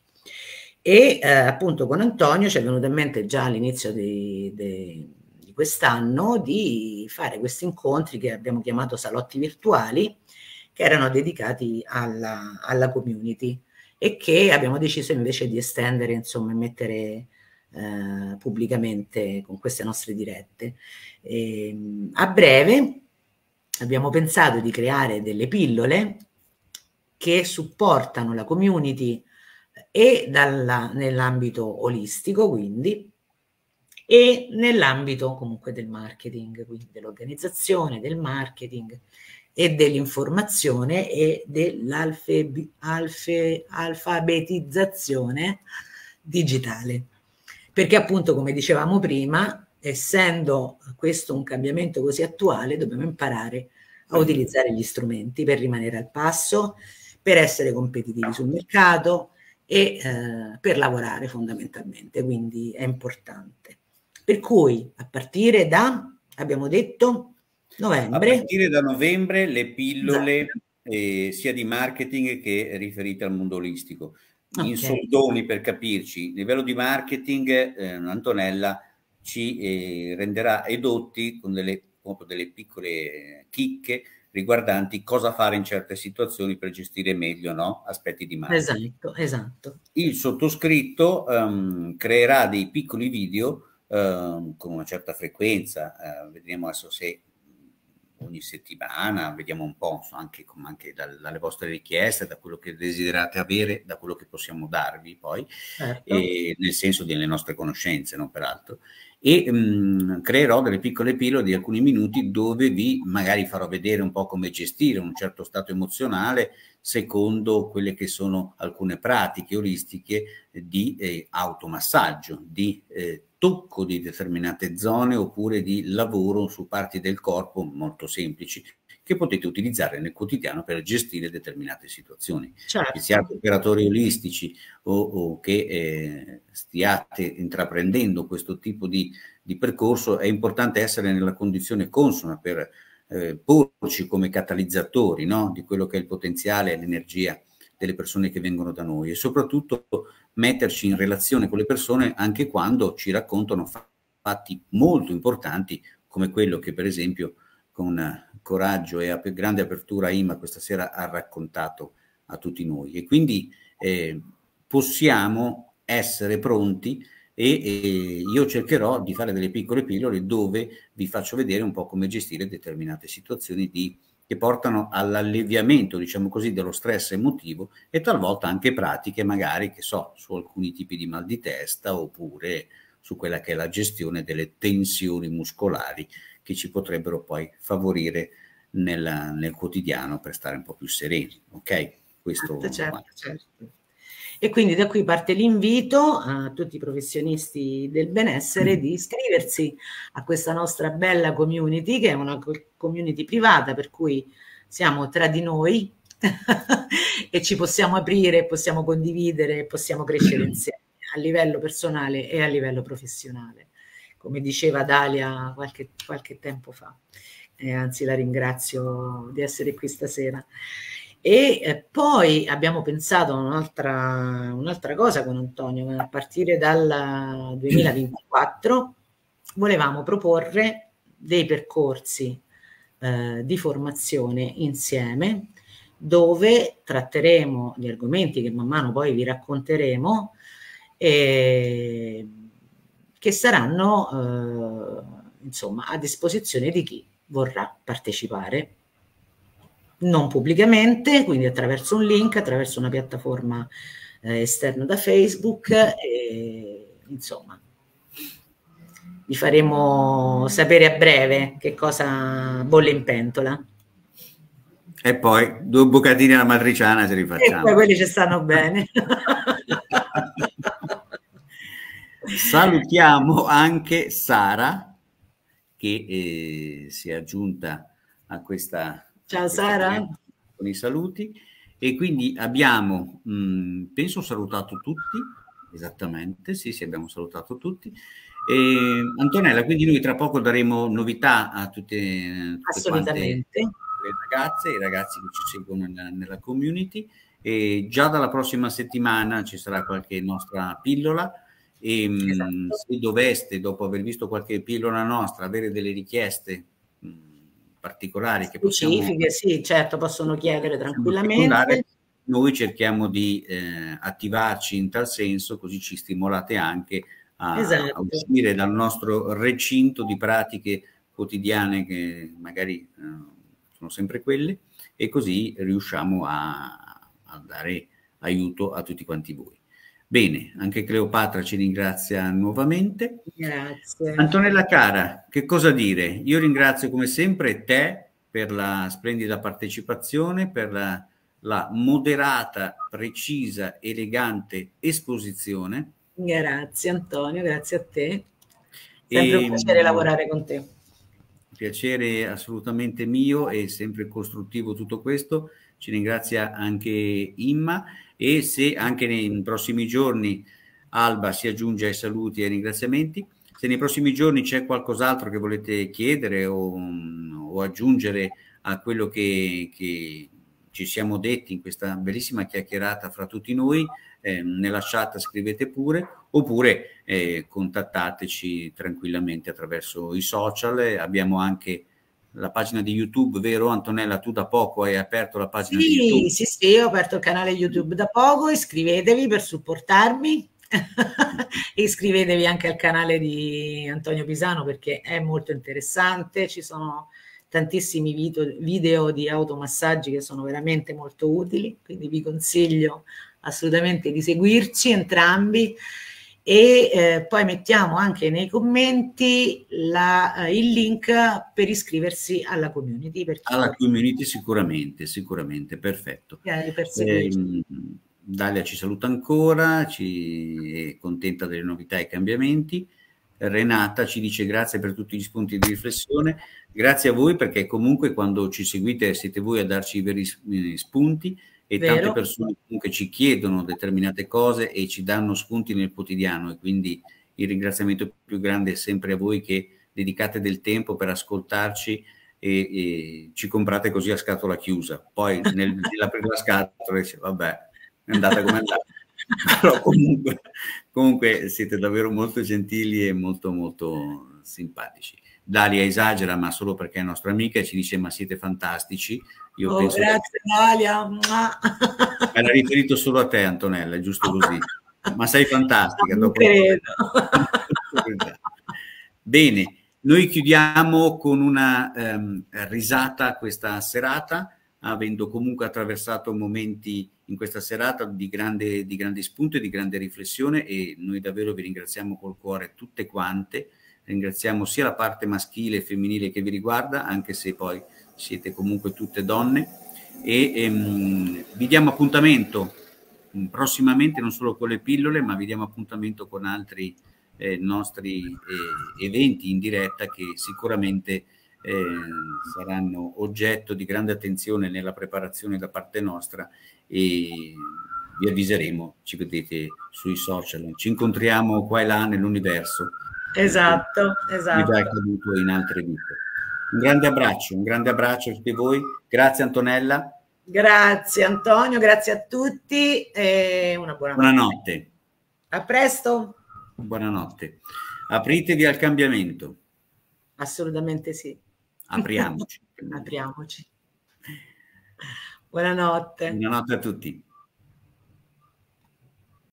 E eh, appunto con Antonio ci è venuto in mente già all'inizio dei, dei quest'anno di fare questi incontri che abbiamo chiamato salotti virtuali, che erano dedicati alla, alla community e che abbiamo deciso invece di estendere, insomma, e mettere eh, pubblicamente con queste nostre dirette. E, ehm, a breve abbiamo pensato di creare delle pillole che supportano la community e nell'ambito olistico, quindi e nell'ambito comunque del marketing, quindi dell'organizzazione, del marketing e dell'informazione e dell'alfabetizzazione digitale. Perché appunto, come dicevamo prima, essendo questo un cambiamento così attuale, dobbiamo imparare a utilizzare gli strumenti per rimanere al passo, per essere competitivi sul mercato e eh, per lavorare fondamentalmente, quindi è importante. Per cui a partire da, abbiamo detto, novembre. A partire da novembre le pillole esatto. eh, sia di marketing che riferite al mondo olistico. Okay. In soldoni per capirci, a livello di marketing eh, Antonella ci eh, renderà edotti con delle, delle piccole chicche riguardanti cosa fare in certe situazioni per gestire meglio no? aspetti di marketing. Esatto, esatto. Il sottoscritto um, creerà dei piccoli video Ehm, con una certa frequenza, eh, vedremo adesso se ogni settimana, vediamo un po' anche, anche dal, dalle vostre richieste, da quello che desiderate avere, da quello che possiamo darvi poi, certo. nel senso delle nostre conoscenze, non peraltro. altro e mh, mm, creerò delle piccole pillole di alcuni minuti dove vi magari farò vedere un po' come gestire un certo stato emozionale secondo quelle che sono alcune pratiche olistiche di eh, automassaggio, di eh, tocco di determinate zone oppure di lavoro su parti del corpo molto semplici che potete utilizzare nel quotidiano per gestire determinate situazioni. Certo. Che siate operatori olistici o, o che eh, stiate intraprendendo questo tipo di, di, percorso, è importante essere nella condizione consona per eh, porci come catalizzatori no? di quello che è il potenziale e l'energia delle persone che vengono da noi e soprattutto metterci in relazione con le persone anche quando ci raccontano fatti molto importanti come quello che per esempio con coraggio e a più grande apertura Ima questa sera ha raccontato a tutti noi e quindi eh, possiamo essere pronti e, e, io cercherò di fare delle piccole pillole dove vi faccio vedere un po' come gestire determinate situazioni di, che portano all'alleviamento, diciamo così, dello stress emotivo e talvolta anche pratiche, magari, che so, su alcuni tipi di mal di testa oppure su quella che è la gestione delle tensioni muscolari che ci potrebbero poi favorire nel, nel quotidiano per stare un po' più sereni. Ok? Questo certo, certo, certo. E quindi da qui parte l'invito a tutti i professionisti del benessere mm. di iscriversi a questa nostra bella community, che è una community privata, per cui siamo tra di noi e ci possiamo aprire, possiamo condividere, possiamo crescere insieme a livello personale e a livello professionale come diceva Dalia qualche, qualche tempo fa. Eh, anzi la ringrazio di essere qui stasera. E eh, poi abbiamo pensato a un'altra, un'altra cosa con Antonio, a partire dal 2024 volevamo proporre dei percorsi eh, di formazione insieme dove tratteremo gli argomenti che man mano poi vi racconteremo. E, che saranno eh, insomma, a disposizione di chi vorrà partecipare non pubblicamente, quindi attraverso un link, attraverso una piattaforma eh, esterna da Facebook, e, insomma, vi faremo sapere a breve che cosa bolle in pentola. E poi due bucatini alla matriciana se li facciamo. E poi quelli ci stanno bene. Salutiamo anche Sara che eh, si è aggiunta a questa... Ciao a questa Sara. Con i saluti. E quindi abbiamo, mh, mm, penso, salutato tutti, esattamente, sì, sì, abbiamo salutato tutti. E, Antonella, quindi noi tra poco daremo novità a tutte, tutte le ragazze e i ragazzi che ci seguono nella, nella community. E già dalla prossima settimana ci sarà qualche nostra pillola e ehm, esatto. se doveste, dopo aver visto qualche pillola nostra, avere delle richieste particolari che possiamo... sì, certo, possono chiedere tranquillamente. Noi cerchiamo di eh, attivarci in tal senso, così ci stimolate anche a, esatto. a uscire dal nostro recinto di pratiche quotidiane che magari eh, sono sempre quelle e così riusciamo a, a dare aiuto a tutti quanti voi. Bene, anche Cleopatra ci ringrazia nuovamente. Grazie. Antonella Cara, che cosa dire? Io ringrazio come sempre te per la splendida partecipazione, per la, la moderata, precisa, elegante esposizione. Grazie Antonio, grazie a te. Sempre un ehm, piacere lavorare con te. Piacere assolutamente mio e sempre costruttivo tutto questo ci ringrazia anche Imma e se anche nei prossimi giorni Alba si aggiunge ai saluti e ai ringraziamenti, se nei prossimi giorni c'è qualcos'altro che volete chiedere o, mm, o aggiungere a quello che, che, ci siamo detti in questa bellissima chiacchierata fra tutti noi, eh, nella chat scrivete pure oppure eh, contattateci tranquillamente attraverso i social, abbiamo anche la pagina di YouTube, vero Antonella? Tu da poco hai aperto la pagina sì, di YouTube. Sì, sì, ho aperto il canale YouTube da poco, iscrivetevi per supportarmi. iscrivetevi anche al canale di Antonio Pisano perché è molto interessante, ci sono tantissimi video, video di automassaggi che sono veramente molto utili, quindi vi consiglio assolutamente di seguirci entrambi e eh, poi mettiamo anche nei commenti la, eh, il link per iscriversi alla community. alla community sicuramente, sicuramente, perfetto. Eh, Dalia ci saluta ancora, ci è contenta delle novità e cambiamenti. Renata ci dice grazie per tutti gli spunti di riflessione, grazie a voi perché comunque quando ci seguite siete voi a darci i veri eh, spunti, e Vero. tante persone comunque ci chiedono determinate cose e ci danno spunti nel quotidiano e quindi il ringraziamento più grande è sempre a voi che dedicate del tempo per ascoltarci e, e ci comprate così a scatola chiusa. Poi nel, nell'aprire la scatola dice vabbè, è andata come è andata. Però comunque, comunque siete davvero molto gentili e molto molto simpatici. Dalia esagera, ma solo perché è nostra amica e ci dice ma siete fantastici. Io oh, grazie che... Dalia. Era riferito solo a te Antonella, giusto così. ma sei fantastica. Non dopo credo. Bene, noi chiudiamo con una ehm, risata questa serata, avendo comunque attraversato momenti in questa serata di grande, di grande spunto e di grande riflessione e noi davvero vi ringraziamo col cuore tutte quante ringraziamo sia la parte maschile e femminile che vi riguarda, anche se poi siete comunque tutte donne e ehm, vi diamo appuntamento mm, prossimamente non solo con le pillole, ma vi diamo appuntamento con altri eh, nostri eh, eventi in diretta che sicuramente eh, saranno oggetto di grande attenzione nella preparazione da parte nostra e vi avviseremo, ci vedete sui social. Ci incontriamo qua e là nell'universo Esatto, esatto. È accaduto in altre vite. Un grande abbraccio, un grande abbraccio a tutti voi. Grazie Antonella. Grazie Antonio, grazie a tutti e una buona Buonanotte. Notte. A presto. Buonanotte. Apritevi al cambiamento. Assolutamente sì. Apriamoci. Apriamoci. Buonanotte. Buonanotte a tutti.